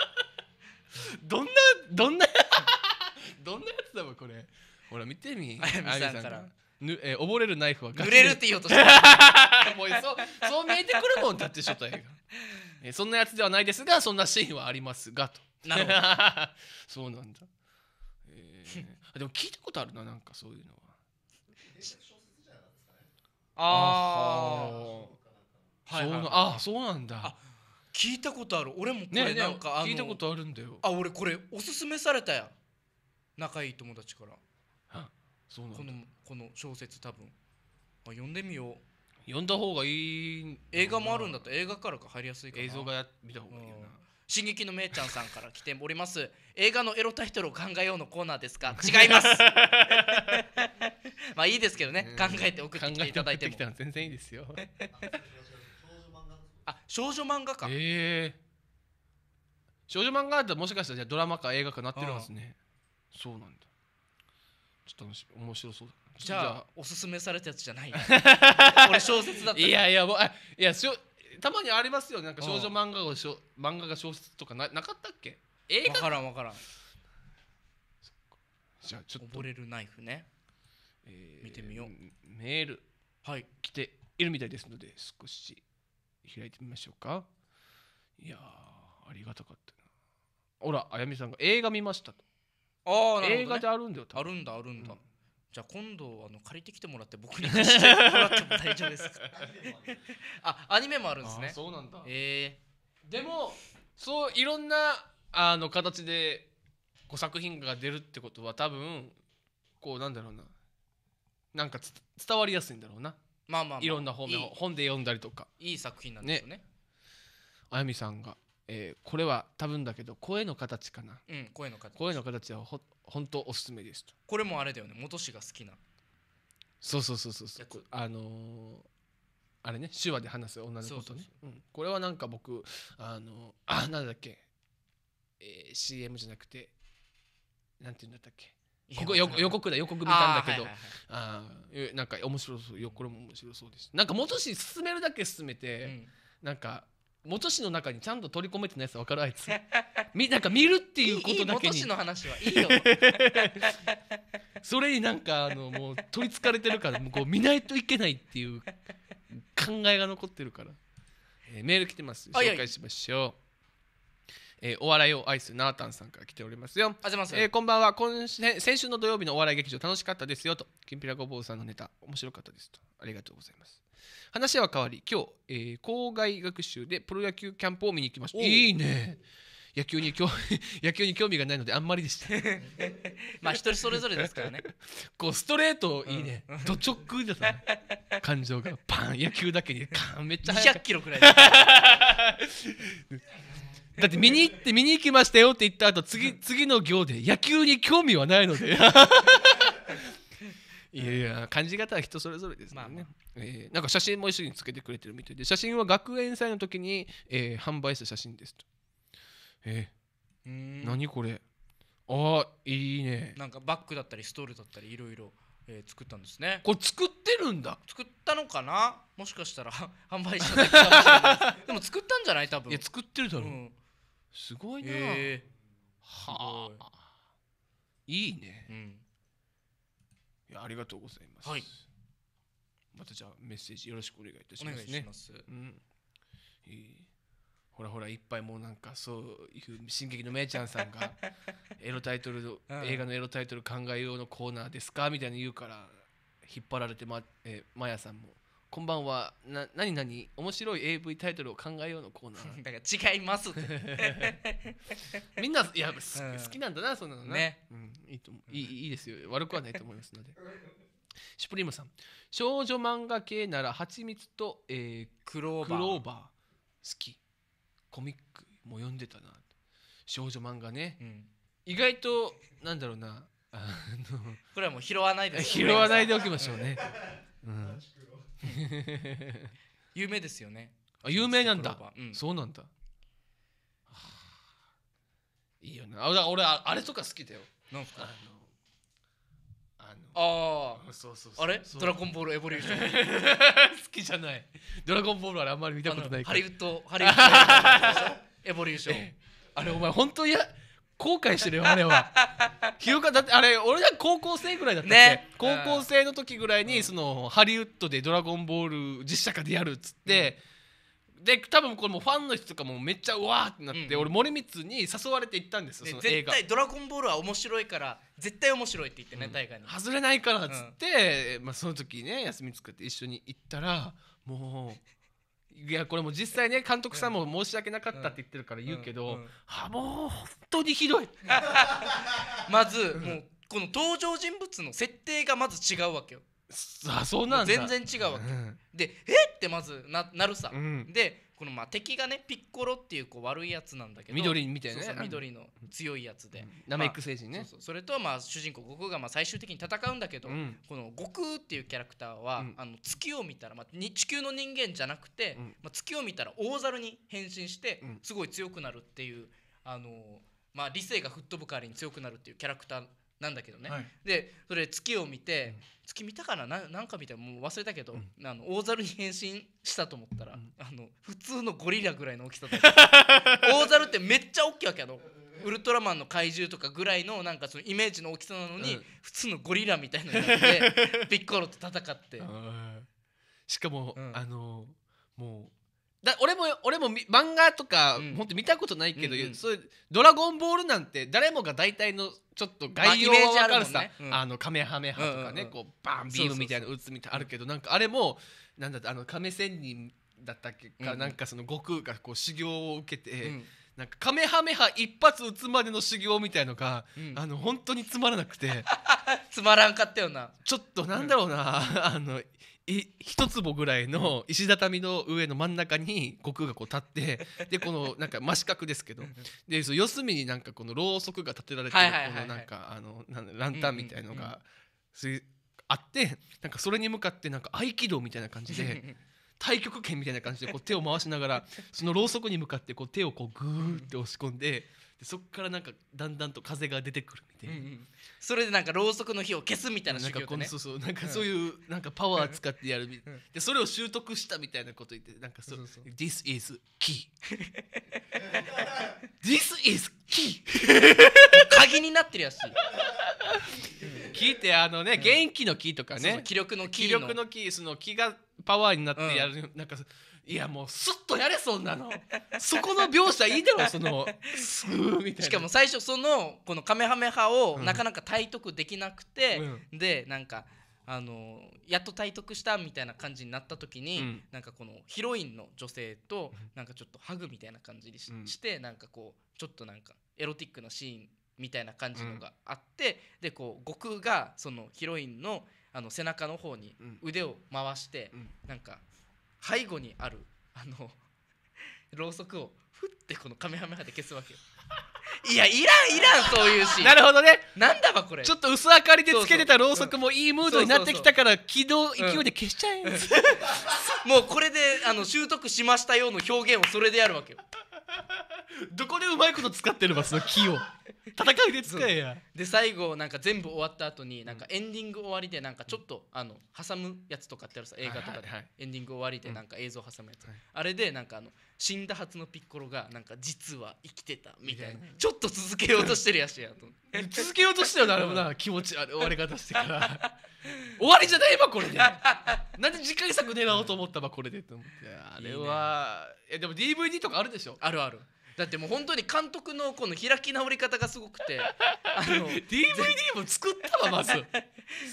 [laughs] どんなどんな [laughs] どんなやつだわこれほら見てみあやみさんからぬ、え溺れるナイフは濡れるって言おうとしたもうそそう見えてくるもんだってょっとえそんなやつではないですがそんなシーンはありますがとなるほどそうなんだ、えー、でも聞いたことあるななんかそういうのああはい、はい、あそうなんだ聞いたことある俺もこれなんか、ねね、聞いたことあるんだよあ俺これおすすめされたやん仲いい友達からそうなんこのこの小説多分あ読んでみよう読んだ方がいい映画もあるんだった映画からか入りやすいかな映像が見た方がいいよな、うん進撃のめいちゃんさんから来ております映画のエロタイトルを考えようのコーナーですか違います [laughs] まあいいですけどね、考えて送ってきていただいても全然いいですよあ少女漫画か、えー、少女漫画だったらもしかしたらじゃドラマか映画かなってるんですねそうなんだちょっと面白そうじゃあおすすめされたやつじゃない [laughs] 俺小説だったいやいやもうあいやしょたまにありますよねなんか少女漫画をしょ漫画が小説とかななかったっけ映分からん分からんじゃあちょっと溺れるナイフねえー見てみようメールはい来ているみたいですので少し開いてみましょうかいやーありがたかったなほらあやみさんが映画見ましたと、ああね、映画であるんだよあるんだあるんだ、うんじゃあ今度あの借りてきてもらって僕に貸してもらっても大丈夫ですか [laughs] あアニメもあるんですねそうなんだえー、でもそういろんなあの形でこう作品が出るってことは多分こうなんだろうななんか伝わりやすいんだろうなまあまあ、まあ、いろんな方面を本で読んだりとかいい作品なんですよね、ね、あやみさんが、えー、これは多分だけど声の形かな、うん、声の形声の形はほ本当おすすめですとこれもあれだよね元氏が好きなそうそうそうそうそうあのー、あれね手話で話す女の子とねこれはなんか僕あのー、あなんだっけ、えー、CM じゃなくてなんて言うんだったっけここ予告だ予告見たんだけどあ、はいはい、なんか面白そうよこれも面白そうですなんか元氏進めるだけ進めて、うん、なんか元市の中にちゃんと取り込めてないやつ分かるあいつ [laughs] みなんか見るっていうことだけにいい元市の話はいいよ [laughs] それになんかあのもう取りつかれてるからもうこう見ないといけないっていう考えが残ってるから、えーメール来てます紹介しましょうえー、お笑いを愛すナータンさんから来ておりますよ。あます。えー、こんばんは。今先週の土曜日のお笑い劇場楽しかったですよと。きんぴらごぼうさんのネタ面白かったですと。ありがとうございます。話は変わり、今日、えー、校外学習でプロ野球キャンプを見に行きました。いいね。野球に興 [laughs] 野球に興味がないのであんまりでした [laughs] まあ一人それぞれですからねこうストレートいいね、うん、ド直だった、感情がパン野球だけにカンめっちゃ速200キロくらい [laughs] だって見に行って見に行きましたよって言った後次 [laughs] 次の行で野球に興味はないので [laughs] いやいや感じ方は人それぞれですね、まあねえー、なんか写真も一緒につけてくれてるみたいで写真は学園祭の時に、えー、販売した写真ですとえー、何これあいいねなんかバッグだったりストールだったりいろいろ作ったんですねこれ作ってるんだ作ったのかなもしかしたら [laughs] 販売したでも作ったんじゃない多分いや作ってるだろ、うんすごいな、えー、はあいいね、うん、いやありがとうございます、はい、またじゃあメッセージよろしくお願いいたします、ね、お願いします、うんえー、ほらほらいっぱいもうなんかそういう「進撃のめいちゃん」さんが [laughs] エロタイトル映画のエロタイトル考えようのコーナーですかみたいに言うから引っ張られてま、えー、マヤさんもこんばんは。な、なになに面白い AV タイトルを考えようのコーナー。[laughs] だから違います [laughs] みんな、いや、好きなんだな、そんなのね。うん、いいと思う。いい、いいですよ。悪くはないと思いますので。[laughs] シュプリームさん。少女漫画系なら、蜂蜜と、えー、クローバー。ーバー、好き。コミックも読んでたな。少女漫画ね。うん、意外と、なんだろうな。あのこれはもう拾わないで拾わないでおきましょうね。うん [laughs] 有名ですよねあ有名なんだ、うん、そうなんだ、はあ、いいよなあ俺あれとか好きだよなんすかあのああそうそうあれドラゴンボールエボリューション [laughs] 好きじゃないドラゴンボールはあんまり見たことないハリウッドハリウッドエボリューション [laughs] あれお前本当いや後悔してるよあれは [laughs] ひよかだってあれ俺が高校生ぐらいだったっけ、ね、高校生の時ぐらいに、うん、そのハリウッドで「ドラゴンボール」実写化でやるっつって、うん、で多分これもファンの人とかもめっちゃうわーってなって、うん、俺森光に誘われて行ったんですよ、その映画絶対「ドラゴンボール」は面白いから絶対面白いって言ってね、大会の外れないからっつって、まあ、その時ね休み作って一緒に行ったらもういやこれも実際ね監督さんも申し訳なかったって言ってるから言うけど、うはもう本当にひどい [laughs] まずもうこの登場人物の設定がまず違うわけよあそうなん全然違うわけ、でえってまずななるさ、でこのまあ敵がねピッコロっていうこう悪いやつなんだけど緑みたいな、ね、そうそう緑の強いやつで、ナメック星人ね、まあ、そうそれとまあ主人公悟空がまあ最終的に戦うんだけど、うん、この悟空っていうキャラクターは、うん、あの月を見たら、まあ、地球の人間じゃなくて、まあ、月を見たら大猿に変身してすごい強くなるっていう、あのまあ、理性が吹っ飛ぶ代わりに強くなるっていうキャラクターなんだけどね、はい、でそれ月を見て、月見たかななんか見たもう忘れたけど、うん、あの大猿に変身したと思ったら、うん、あの普通のゴリラぐらいの大きさだった [laughs] 大猿ってめっちゃ大きいわけやろウルトラマンの怪獣とかぐらいのなんかそのイメージの大きさなのに、うん、普通のゴリラみたいなのになってピッコロと戦って [laughs] しかも、あのもうだ俺も俺も漫画とか、うん、本当見たことないけど、うんうん、そういうドラゴンボールなんて誰もが大体のちょっと概要は分かるさ、まあねうん、あのカメハメハとかね、うんうんうん、こうバンビームみたいな打つみたいなあるけどなんかあれもなんだあの亀仙人だったっけか、うんうん、なんかその悟空がこう修行を受けて、うん、なんかカメハメハ一発打つまでの修行みたいのが、うん、あの本当につまらなくて [laughs] つまらんかったよなちょっとなんだろうな、[laughs] あの一坪ぐらいの石畳の上の真ん中に悟空がこう立ってでこのなんか真四角ですけどでそ四隅になんかこのろうそくが立てられてるこのなんかあのランタンみたいのがあってなんかそれに向かってなんか合気道みたいな感じで。[laughs] 太極拳みたいな感じでこう手を回しながらそのろうそくに向かってこう手をこうグーって押し込んででそっからなんかだんだんと風が出てくるみたいな、うんうん、それでなんかろうそくの火を消すみたいな修行、ね、なんかそうそうなんかそういう、なんかパワー使ってやるみたいな、でそれを習得したみたいなこと言ってなんかそうそうそう This is key This is key [laughs] 鍵になってるやつキいってあのね、元気のキーとかね気力のキー気力のキーその気がパワーになってやる、うん、なんかいやもうスッとやれそんなのそこの描写いいだろ [laughs] そのスーみたいなしかも最初そのこのカメハメ派をなかなか体得できなくて、うん、でなんかあのやっと体得したみたいな感じになった時に、うん、なんかこのヒロインの女性となんかちょっとハグみたいな感じにしうん、してなんかこうちょっとなんかエロティックなシーンみたいな感じのがあって、うん、でこう悟空がそのヒロインのあの背中の方に腕を回して、うん、なんか背後にあるあのろうそくをふってこのカメハメハで消すわけよ [laughs] いやいらんいらんそういうしなるほどねなんだわこれちょっと薄明かりでつけてたろうそくもいいムードになってきたから軌道勢いで消しちゃえ、うん、[laughs] もうこれであの習得しましたよの表現をそれでやるわけよどこでうまいこと使ってるわその木を戦うで使えやで最後なんか全部終わった後になんかエンディング終わりでなんかちょっとあの挟むやつとかってあるさ映画とかでエンディング終わりでなんか映像挟むやつ、あれでなんかあの死んだはずのピッコロがなんか実は生きてたみたいなちょっと続けようとしてるやしやと [laughs] 続けようとしてるなるほどな気持ちあれ終わり方してから [laughs] 終わりじゃないばこれでなんで次回作狙おうと思ったばこれでと思ってあれはいいねいやでも DVD とかあるでしょあるあるだってもう本当に監督のこの開き直り方がすごくてあの [laughs] DVD も作ったわまず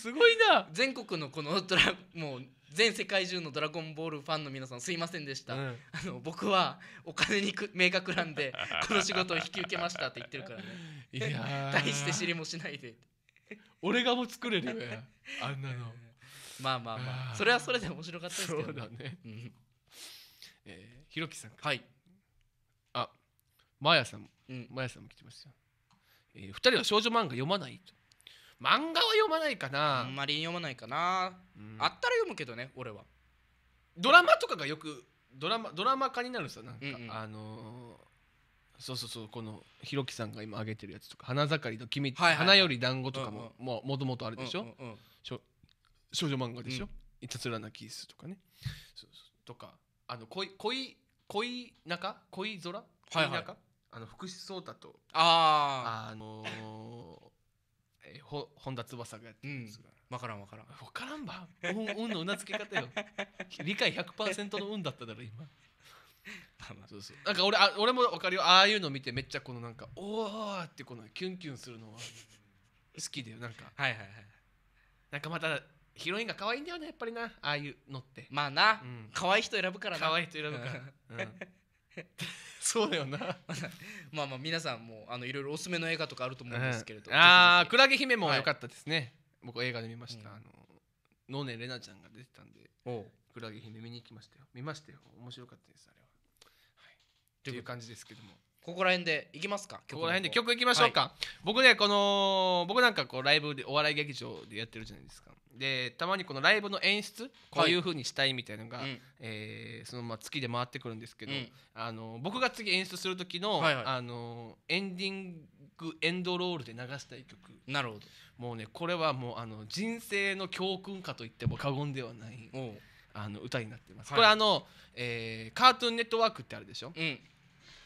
すごいな全国のこのドラもう全世界中の「ドラゴンボール」ファンの皆さんすいませんでした、うん、あの僕はお金に明確なんでこの仕事を引き受けましたって言ってるからねいや大して知りもしないで俺がも作れるよあんなのまあまあまあそれはそれで面白かったですけど、ね、そうだね、うん、えー、ひろきさんはいマヤさんも、うん、マヤさんも来てますよ、えー、2人は少女漫画読まないと漫画は読まないかなあんまり読まないかな、うん、あったら読むけどね俺はドラマとかがよくドラマドラマ化になるさなんか、うんうん、あのー、そうそうそうこのひろきさんが今あげてるやつとか「花盛りの君」はいはいはい、花より団子」とかも、うんうん、もともとあれでしょ、うんうん、少女漫画でしょ「いたずらなキース」とかねそうそうとかあの恋恋恋中恋空恋中、はいはい、あの福士蒼太とああのー、えほ本田翼がやってるんですが、分からん分からん分からんば運のうなずけ方よ理解100%の運だっただろ今そうそうなんか俺あ俺も分かるよああいうの見てめっちゃこのなんかおおってこのキュンキュンするのは好きだよなんかはいはいはいなんかまたヒロインが可愛いんだよねやっぱりなああいうのってまあな、うん、可愛い人選ぶからな可愛い人選ぶから、[laughs] うん、[laughs] そうだよなまあまあ皆さんもあのいろいろおすすめの映画とかあると思うんですけれど、うん、ああクラゲ姫も良かったですね、はい、僕映画で見ました、うん、あの野根玲奈ちゃんが出てたんでクラゲ姫見に行きましたよ見ましたよ面白かったですあれは、はい、という感じですけどもここら辺でいきますかここら辺で曲いきましょうか、はい、僕ねこの僕なんかこうライブでお笑い劇場でやってるじゃないですかでたまにこのライブの演出こういうふうにしたいみたいなのが、はい、えー、そのまあ月で回ってくるんですけど、うん、あの僕が次演出する時の、はいはい、あのエンディングエンドロールで流したい曲なるほどもうねこれはもうあの人生の教訓かといっても過言ではないあの歌になってます、はい、これあの、えー、カートゥーンネットワークってあるでしょ、うん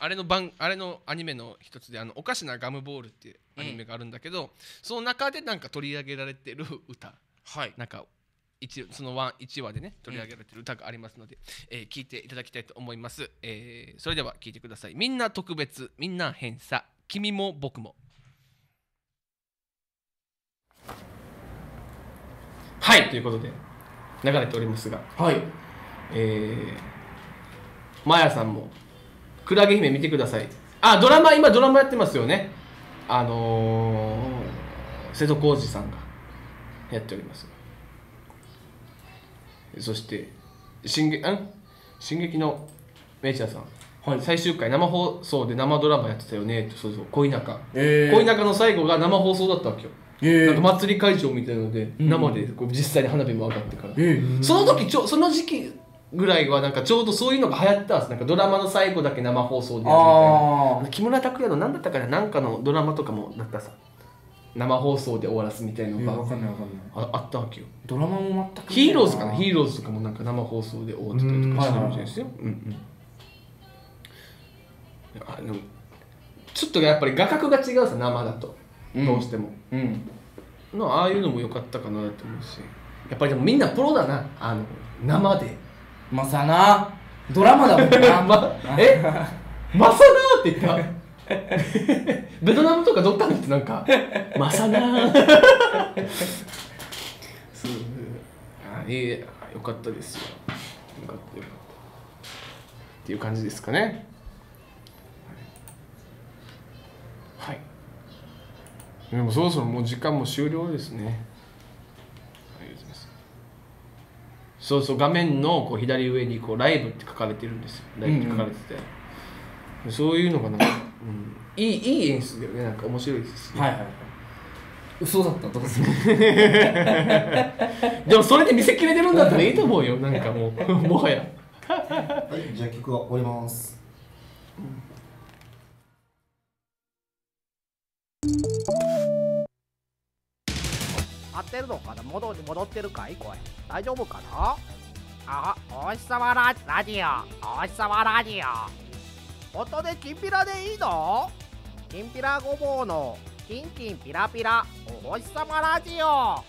あれの番あれのアニメの一つで「あのおかしなガムボール」っていうアニメがあるんだけど、うん、その中でなんか取り上げられてる歌、はい、なんか一その1話でね取り上げられてる歌がありますので、うん、えー、聞いていただきたいと思います、えー、それでは聞いてください「みんな特別みんな偏差君も僕も」はいということで流れておりますがはいえー、マヤさんもクラゲ姫見てください。あ、ドラマ、今ドラマやってますよね。あのー、瀬戸康史さんがやっております。そして、進撃、ん進撃のメイちゃーさん。はい、最終回生放送で生ドラマやってたよねってそうそう恋仲、えー、恋仲の最後が生放送だったわけよ、えー、なんか祭り会場みたいなので、生でこう実際に花火も上がってから、えー、その時ちょその時期ぐらいはなんかちょうどそういうのが流行ってたんですなんかドラマの最後だけ生放送でやるみたいな木村拓哉の何だったかななんかのドラマとかもなんかさ生放送で終わらすみたいなのが、えー、かんないかんないああったわけよドラマも全くヒーローズかなヒーローズとかもなんか生放送で終わってたりとかしてるみたいですよ、うんうんあでもちょっとやっぱり画角が違うさ生だと、うん、どうしても、うん、ああいうのも良かったかなと思うしやっぱりでもみんなプロだなあの生でまさなドラマだもんな、[laughs] ま、えマサナって言った [laughs] ベトナムとかどっかの人なんか「マサナー」あえー、よかったですよよかったよかったっていう感じですかねはいでもそろそろもう時間も終了ですねそうそう画面のこう左上にこうライブって書かれてるんですよライブって書かれてて、うんそういうのがなんか、うん、いいいい演出だよねなんか面白いですはいはい嘘だった [laughs] でもそれで見せきれてるんだったらいいと思うよなんかもう [laughs] もはやはいじゃあ曲は終わります、うん張ってるのかな元に戻ってるかいこれ大丈夫かなあお日様ララジオお日様ラジオ音できンピラでいいのきンピラごぼうのキンキンピラピラお星様ラジオ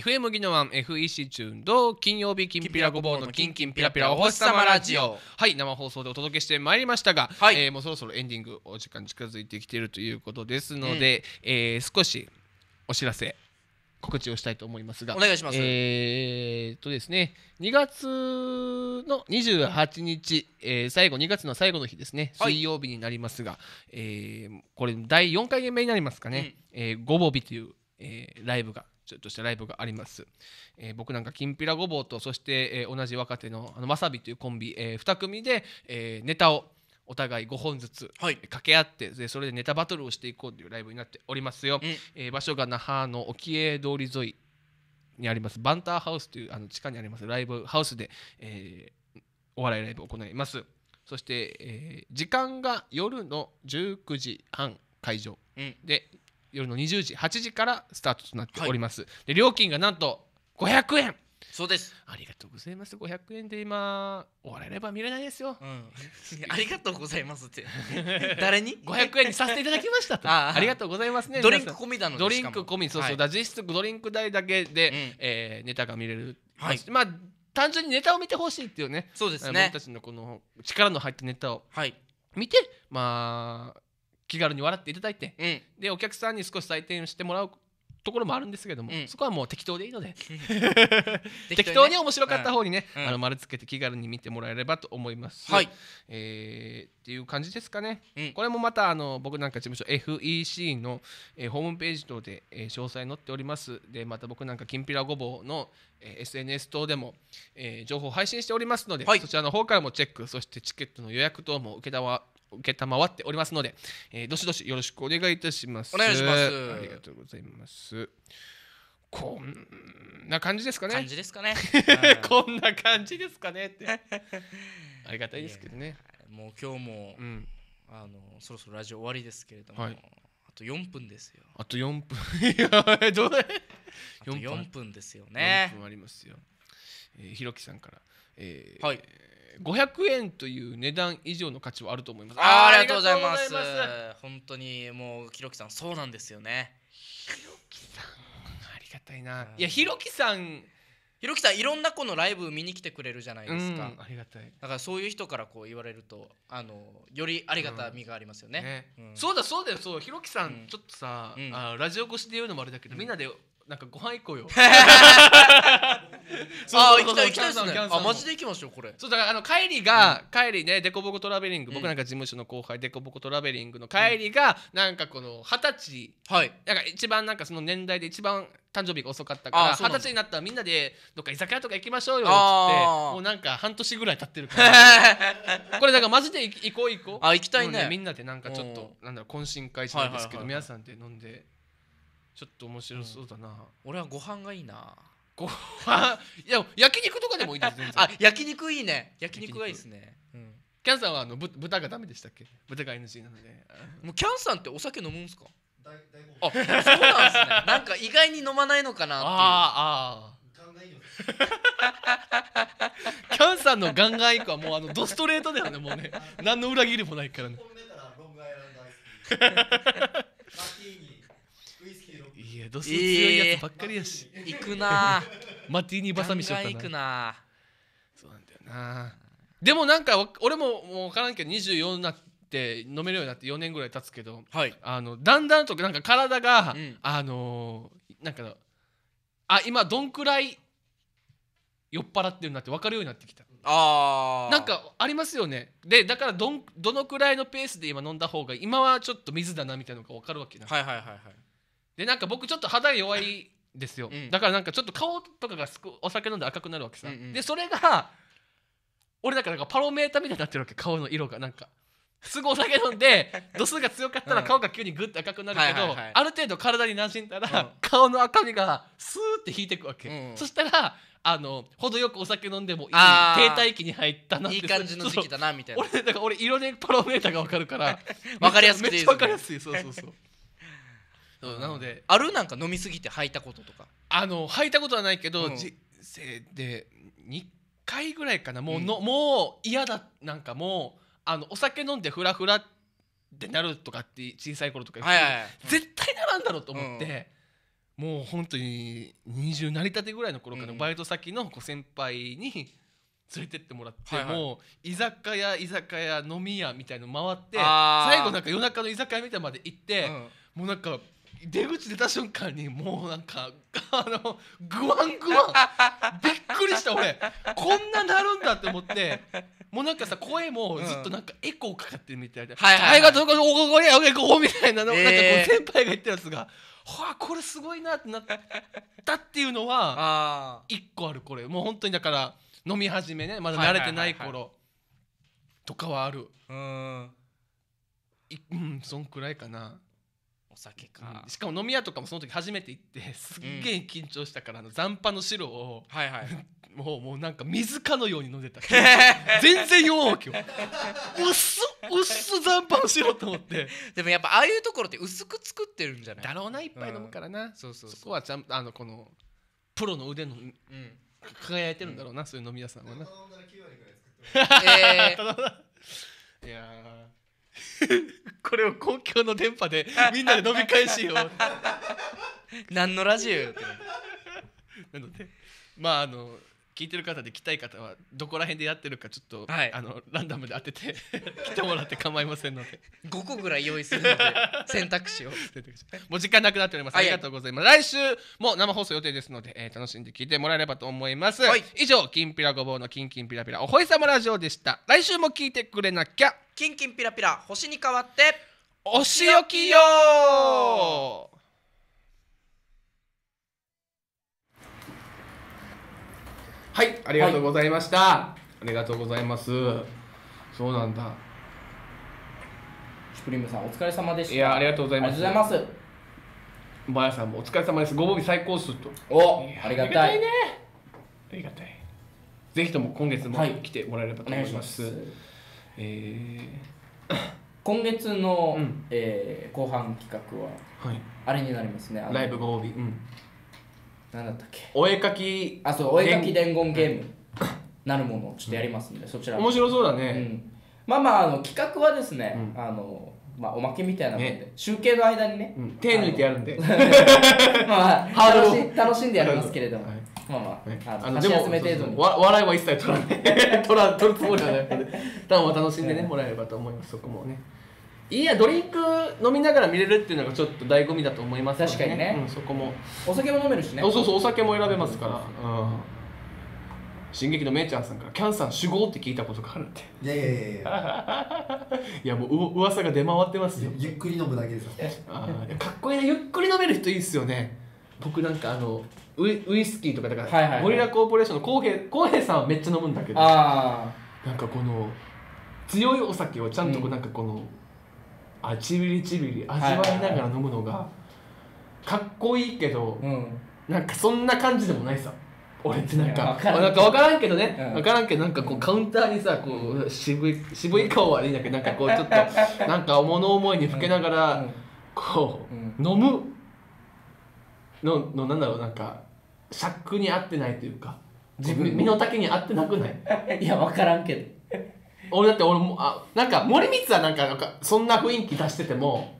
FM ぎのワン FEC チューンド金曜日金ピぴらごぼうのキンキンピラピラお星様ラジオはい生放送でお届けしてまいりましたが、はい、えー、もうそろそろエンディングお時間近づいてきているということですので、うん、えー、少しお知らせ告知をしたいと思いますがお願いしますえー、とですね2月の28日、えー、最後2月の最後の日ですね、水曜日になりますが、えー、これ第4回目になりますかね、うん、えー、ごぼう日という、えー、ライブがちょっとしたライブがあります、えー、僕なんかきんぴらごぼうとそして、えー、同じ若手のあのわさびというコンビ、えー、2組で、えー、ネタをお互い5本ずつ掛け合って、はい、でそれでネタバトルをしていこうというライブになっておりますよ、えー、場所が那覇の沖江通り沿いにありますバンターハウスというあの地下にありますライブハウスで、えー、お笑いライブを行いますそして、えー、時間が夜の19時半会場、うん、で夜の20時8時からスタートとなっております、はい、で料金がなんと500円そうですありがとうございます500円で今終われれば見れないですよ、うん、[laughs] ありがとうございますって [laughs] 誰に500円にさせていただきましたと [laughs] あありがとうございますねドリンク込みなのドリンク込みそうそうだ、はい、実質ドリンク代だけで、うん、えー、ネタが見れる、はい、まあ単純にネタを見てほしいっていうねそうですね僕たちのこの力の入ったネタを、はい、見てまあ気軽に笑っていただいて、うん、でお客さんに少し採点してもらうところもあるんですけども、うん、そこはもう適当でいいので [laughs] 適当に面白かった方にね、うん、あの丸つけて気軽に見てもらえればと思います、はいえー、っていう感じですかね、うん、これもまたあの僕なんか事務所 FEC の、えー、ホームページ等で、えー、詳細載っておりますでまた僕なんかきんぴらごぼうの、えー、SNS 等でも、えー、情報配信しておりますので、はい、そちらの方からもチェックそしてチケットの予約等も受けたわ承っておりますので、えー、どしどしよろしくお願いいたしますお願いしますありがとうございますこんな感じですかね感じですかね [laughs] こんな感じですかねって [laughs] ありがたいですけどねもう今日も、うん、あのそろそろラジオ終わりですけれども、はい、あと4分ですよあと4分 [laughs] いどれ4分 ,4 分ですよね4分ありますよ、えー、ひろきさんから、えー、はい500円という値段以上の価値はあると思いますあありがとうございます本当にもうひろきさんそうなんですよねひろきさんありがたいな、うん、いやひろきさんひろきさんいろんな子のライブ見に来てくれるじゃないですか、ありがたいだからそういう人からこう言われるとあのよりありがたみがありますよねうんねうん、そうだそうだよそうひろきさん、ちょっとさ、あラジオ越しで言うのもあれだけど、みんなでなんかご飯行こうよ [laughs] あ行きたい行きたいですねあマジで行きましょうこれそうだからあの帰りが、うん、帰りねデコボコトラベリング、僕なんか事務所の後輩デコボコトラベリングの帰りが、うん、なんかこの二十歳はいなんか一番なんかその年代で一番誕生日が遅かったから二十歳になったらみんなでどっか居酒屋とか行きましょうよっってもうなんか半年ぐらい経ってるから [laughs] これだからマジで行こう行こうあ行きたいね、ね、みんなでなんかちょっとなんだろう懇親会じないですけど、はいはい、皆さんで飲んでちょっと面白そうだな、俺はご飯がいいなご飯 [laughs] いや焼肉とかでもいいです全然あ焼肉いいね焼肉がいいですね、うん、キャンさんはあのぶ豚がダメでしたっけ豚が NG なのでもうキャンさんってお酒飲むんですかあそうなんですね [laughs] なんか意外に飲まないのかなっていうああ [laughs] キャンさんのガンガン以降はもうあのドストレートだよねもうね何の裏切りもないからね。やどう強いやつばっかりやし、えー、行くなマティーニバサミしちったな行くなそうなんだよなでもなんか俺ももう分からんけど24になって飲めるようになって4年ぐらい経つけど、はい、あのだんだんとなんか体が、うん、あのー、なんかあ今どんくらい酔っ払ってるなって分かるようになってきたあなんかありますよねでだからどんどのくらいのペースで今飲んだ方が今はちょっと水だなみたいなのが分かるわけなはいはいはいはいでなんか僕ちょっと肌弱いですよ、うん、だからなんかちょっと顔とかがすくお酒飲んで赤くなるわけさ、うんうん、でそれが俺だからパロメーターみたいになってるわけ顔の色がなんかすぐお酒飲んで [laughs] 度数が強かったら顔が急にグッと赤くなるけど、ある程度体になじんだら、うん、顔の赤みがスーって引いていくわけ、うんそしたらあの程よくお酒飲んでもいい停滞期に入ったないい感じの時期だなみたいな俺だから俺色でパロメーターが分かるから分 [laughs] かりやすくていい、ね、[laughs] めっちゃ分かりやすいそうそうそうそうなのであるなんか飲みすぎて吐いたこととかあの履いたことはないけど、うん人生で2回ぐらいかなもうの、もう嫌だなんかもうあのお酒飲んでフラフラってなるとかって小さい頃とか言って、はいはいはい絶対ならんだろうと思って、もう本当に20成り立てぐらいの頃からバイト先のこう先輩に連れてってもらって、はいはいもう居酒屋居酒屋飲み屋みたいの回って最後なんか夜中の居酒屋みたいまで行って、うんもうなんか出口出た瞬間にもうなんかあのグワングワンびっくりした俺こんななるんだって思ってもうなんかさ声もずっとなんかエコーかかってるみたいで「はいはいはい、どこどここやここ」みたいなの、えー、なんかこう先輩が言ったやつが「はあこれすごいな」ってなったっていうのは一個あるこれもう本当にだから飲み始めねまだ慣れてない頃とかはあるうん、うん、そんくらいかな。お酒か、うん、しかも飲み屋とかもその時初めて行って [laughs] すっげえ緊張したから、あの残波の白を、はいはい、[laughs] もうもうなんか水かのように飲んでた [laughs] 全然酔おんわけ薄薄残波の白と思ってでもやっぱああいうところって薄く作ってるんじゃないだろうな一杯飲むからな、うん、そうそうそこはちゃんあのこのプロの腕の、うん、輝いてるんだろうな、うん、そういう飲み屋さんはな、えいや [laughs] これを公共の電波で [laughs] みんなで飲み会しよう何のラジオよってなのでまああの聞いてる方で来たい方はどこら辺でやってるかちょっと、はい、あのランダムで当てて [laughs] 来てもらって構いませんので5個ぐらい用意するので選択肢を [laughs] もう時間なくなっておりますありがとうございます、はい、来週も生放送予定ですので、えー、楽しんで聞いてもらえればと思います、はい、以上「きんぴらごぼうのきんきんぴらぴらおほいさまラジオ」でした来週も聞いてくれなきゃきんきんぴらぴら星に変わってお仕置きよはいありがとうございました、はい、ありがとうございますそうなんだシュプリームさんお疲れ様でしたいやありがとうございますありがとうございますばあさんもお疲れ様ですご褒美最高数とおありがたいねありがたいぜひとも今月も来てもらえればと思いますはい、はえー、[coughs] 今月の、うん、えー、後半企画は、はい、あれになりますねライブご褒美、うん何だったっけお絵描きあそうお絵描き伝言ゲームなるものをちょっとやりますんで、そちら面白そうだね、うん、まあまああの企画はですね、うん、あのまあ、おまけみたいなもんで、ね、集計の間にね、うん、手抜いてやるんで [laughs] まあ楽し楽しんでやりますけれども、はい、まあまあ、はい、あのでも程度に笑いは一切取らない [laughs] 取ら取るつもりはない [laughs] 多分、楽しんでね、もらえればと思いますそこもねいやドリンク飲みながら見れるっていうのがちょっと醍醐味だと思います、ね、確かにね、うん、そこもお酒も飲めるしねそうそうお酒も選べますから、うん、進撃のめいちゃんさんから「キャンさん主語」って聞いたことがあるっていやいやいやいや [laughs] いやもうう噂が出回ってますよゆっくり飲むだけですよかっこいいねゆっくり飲める人いいっすよね僕なんかあのウウイスキーとかだから、ゴリラコーポレーションの浩平浩平さんはめっちゃ飲むんだけどなんかこの強いお酒をちゃんとなんかこの、うんあちびりちびり味わいながら飲むのがかっこいいけど、なんかそんな感じでもないさ俺ってなんかなんか分からんけどね、うん、分からんけどなんかこうカウンターにさこう渋い渋い顔悪いんだけどなんかこうちょっとなんか物思いにふけながらこう、飲むののなんだろうなんか尺に合ってないというか自分身の丈に合ってなくない [laughs] いや分からんけど俺だって俺もあなんか森光はなんかなんかそんな雰囲気出してても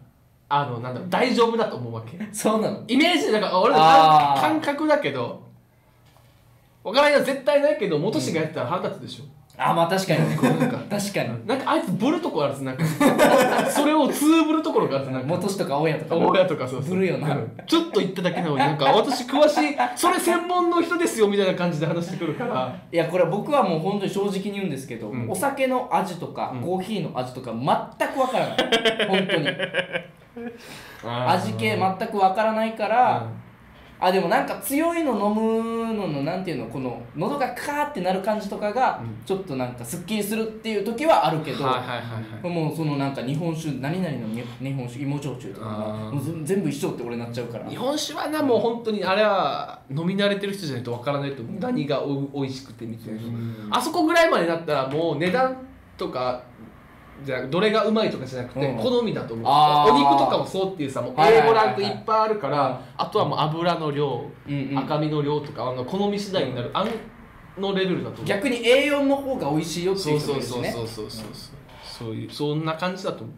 あのなんだろう大丈夫だと思うわけそうなのイメージなんか俺の感覚だけどわからんよ絶対ないけど元氏がやってたら腹立つでしょ、うあまあ確かに確かになんかあいつブルとこあるっなんか [laughs] それをツーブルところがあるっすなんか元氏とか親とか親とかそうそうブルよな、うん、ちょっと言っただけなのになんか私詳しいそれ専門の人ですよみたいな感じで話してくるからいやこれ僕はもう本当に正直に言うんですけど、うん、お酒の味とか、コーヒーの味とか全くわからない本当に味系全くわからないから、あでもなんか強いの飲むののなんていうのこの喉がカーってなる感じとかがちょっとなんかすっきりするっていう時はあるけど、はははいいい、もうそのなんか日本酒何々の日本酒芋焼酎とかもう全部一緒って俺なっちゃうから日本酒はなもう本当にあれは飲み慣れてる人じゃないとわからないと思う何がおいしくてみたいなあそこぐらいまでなったらもう値段とかじゃどれがうまいとかじゃなくて、好みだと思うお肉とかもそうっていうさもう A5 ランクいっぱいあるから、はいはいはいあとはもう油の量、うん赤身の量とかあの好み次第になる、うん、あのレベルだと思う逆に A4 の方が美味しいよっていう人もいるし、ね、そうそうそうそうそう、そういうそんな感じだと思う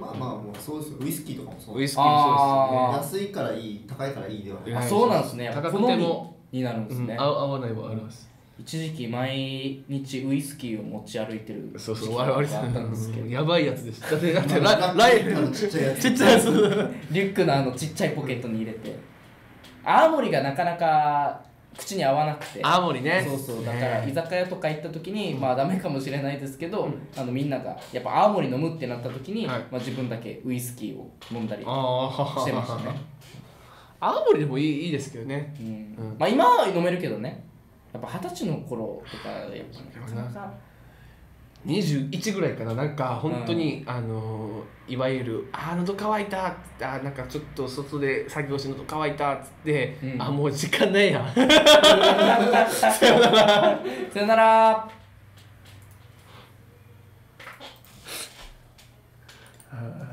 まあまあもうそうですよウイスキーとかもそうウイスキーもそうですよね安いからいい高いからいいではないそうなんですね高くてもになるんですね、合わないはあります一時期毎日ウイスキーを持ち歩いてるそうそう我々さんやばいやつでした [laughs] だってだってラライフのちっちゃいやつリュックのあのちっちゃいポケットに入れて青森がなかなか口に合わなくて青森ねそうそうだから居酒屋とか行った時に、まあダメかもしれないですけど、うん、あのみんながやっぱ青森飲むってなった時に、はい、まあ、自分だけウイスキーを飲んだりしてましたね青森でもいいいいですけどね、うん、うん、まあ今は飲めるけどねやっぱ二十歳の頃とかやっぱなかなか。21ぐらいかななんか本当に、うん、あのいわゆる「あ喉乾いた」っつあなんかちょっと外で作業して喉乾いた」っつって「うん、あもう時間ないや [laughs] さよならさよならああ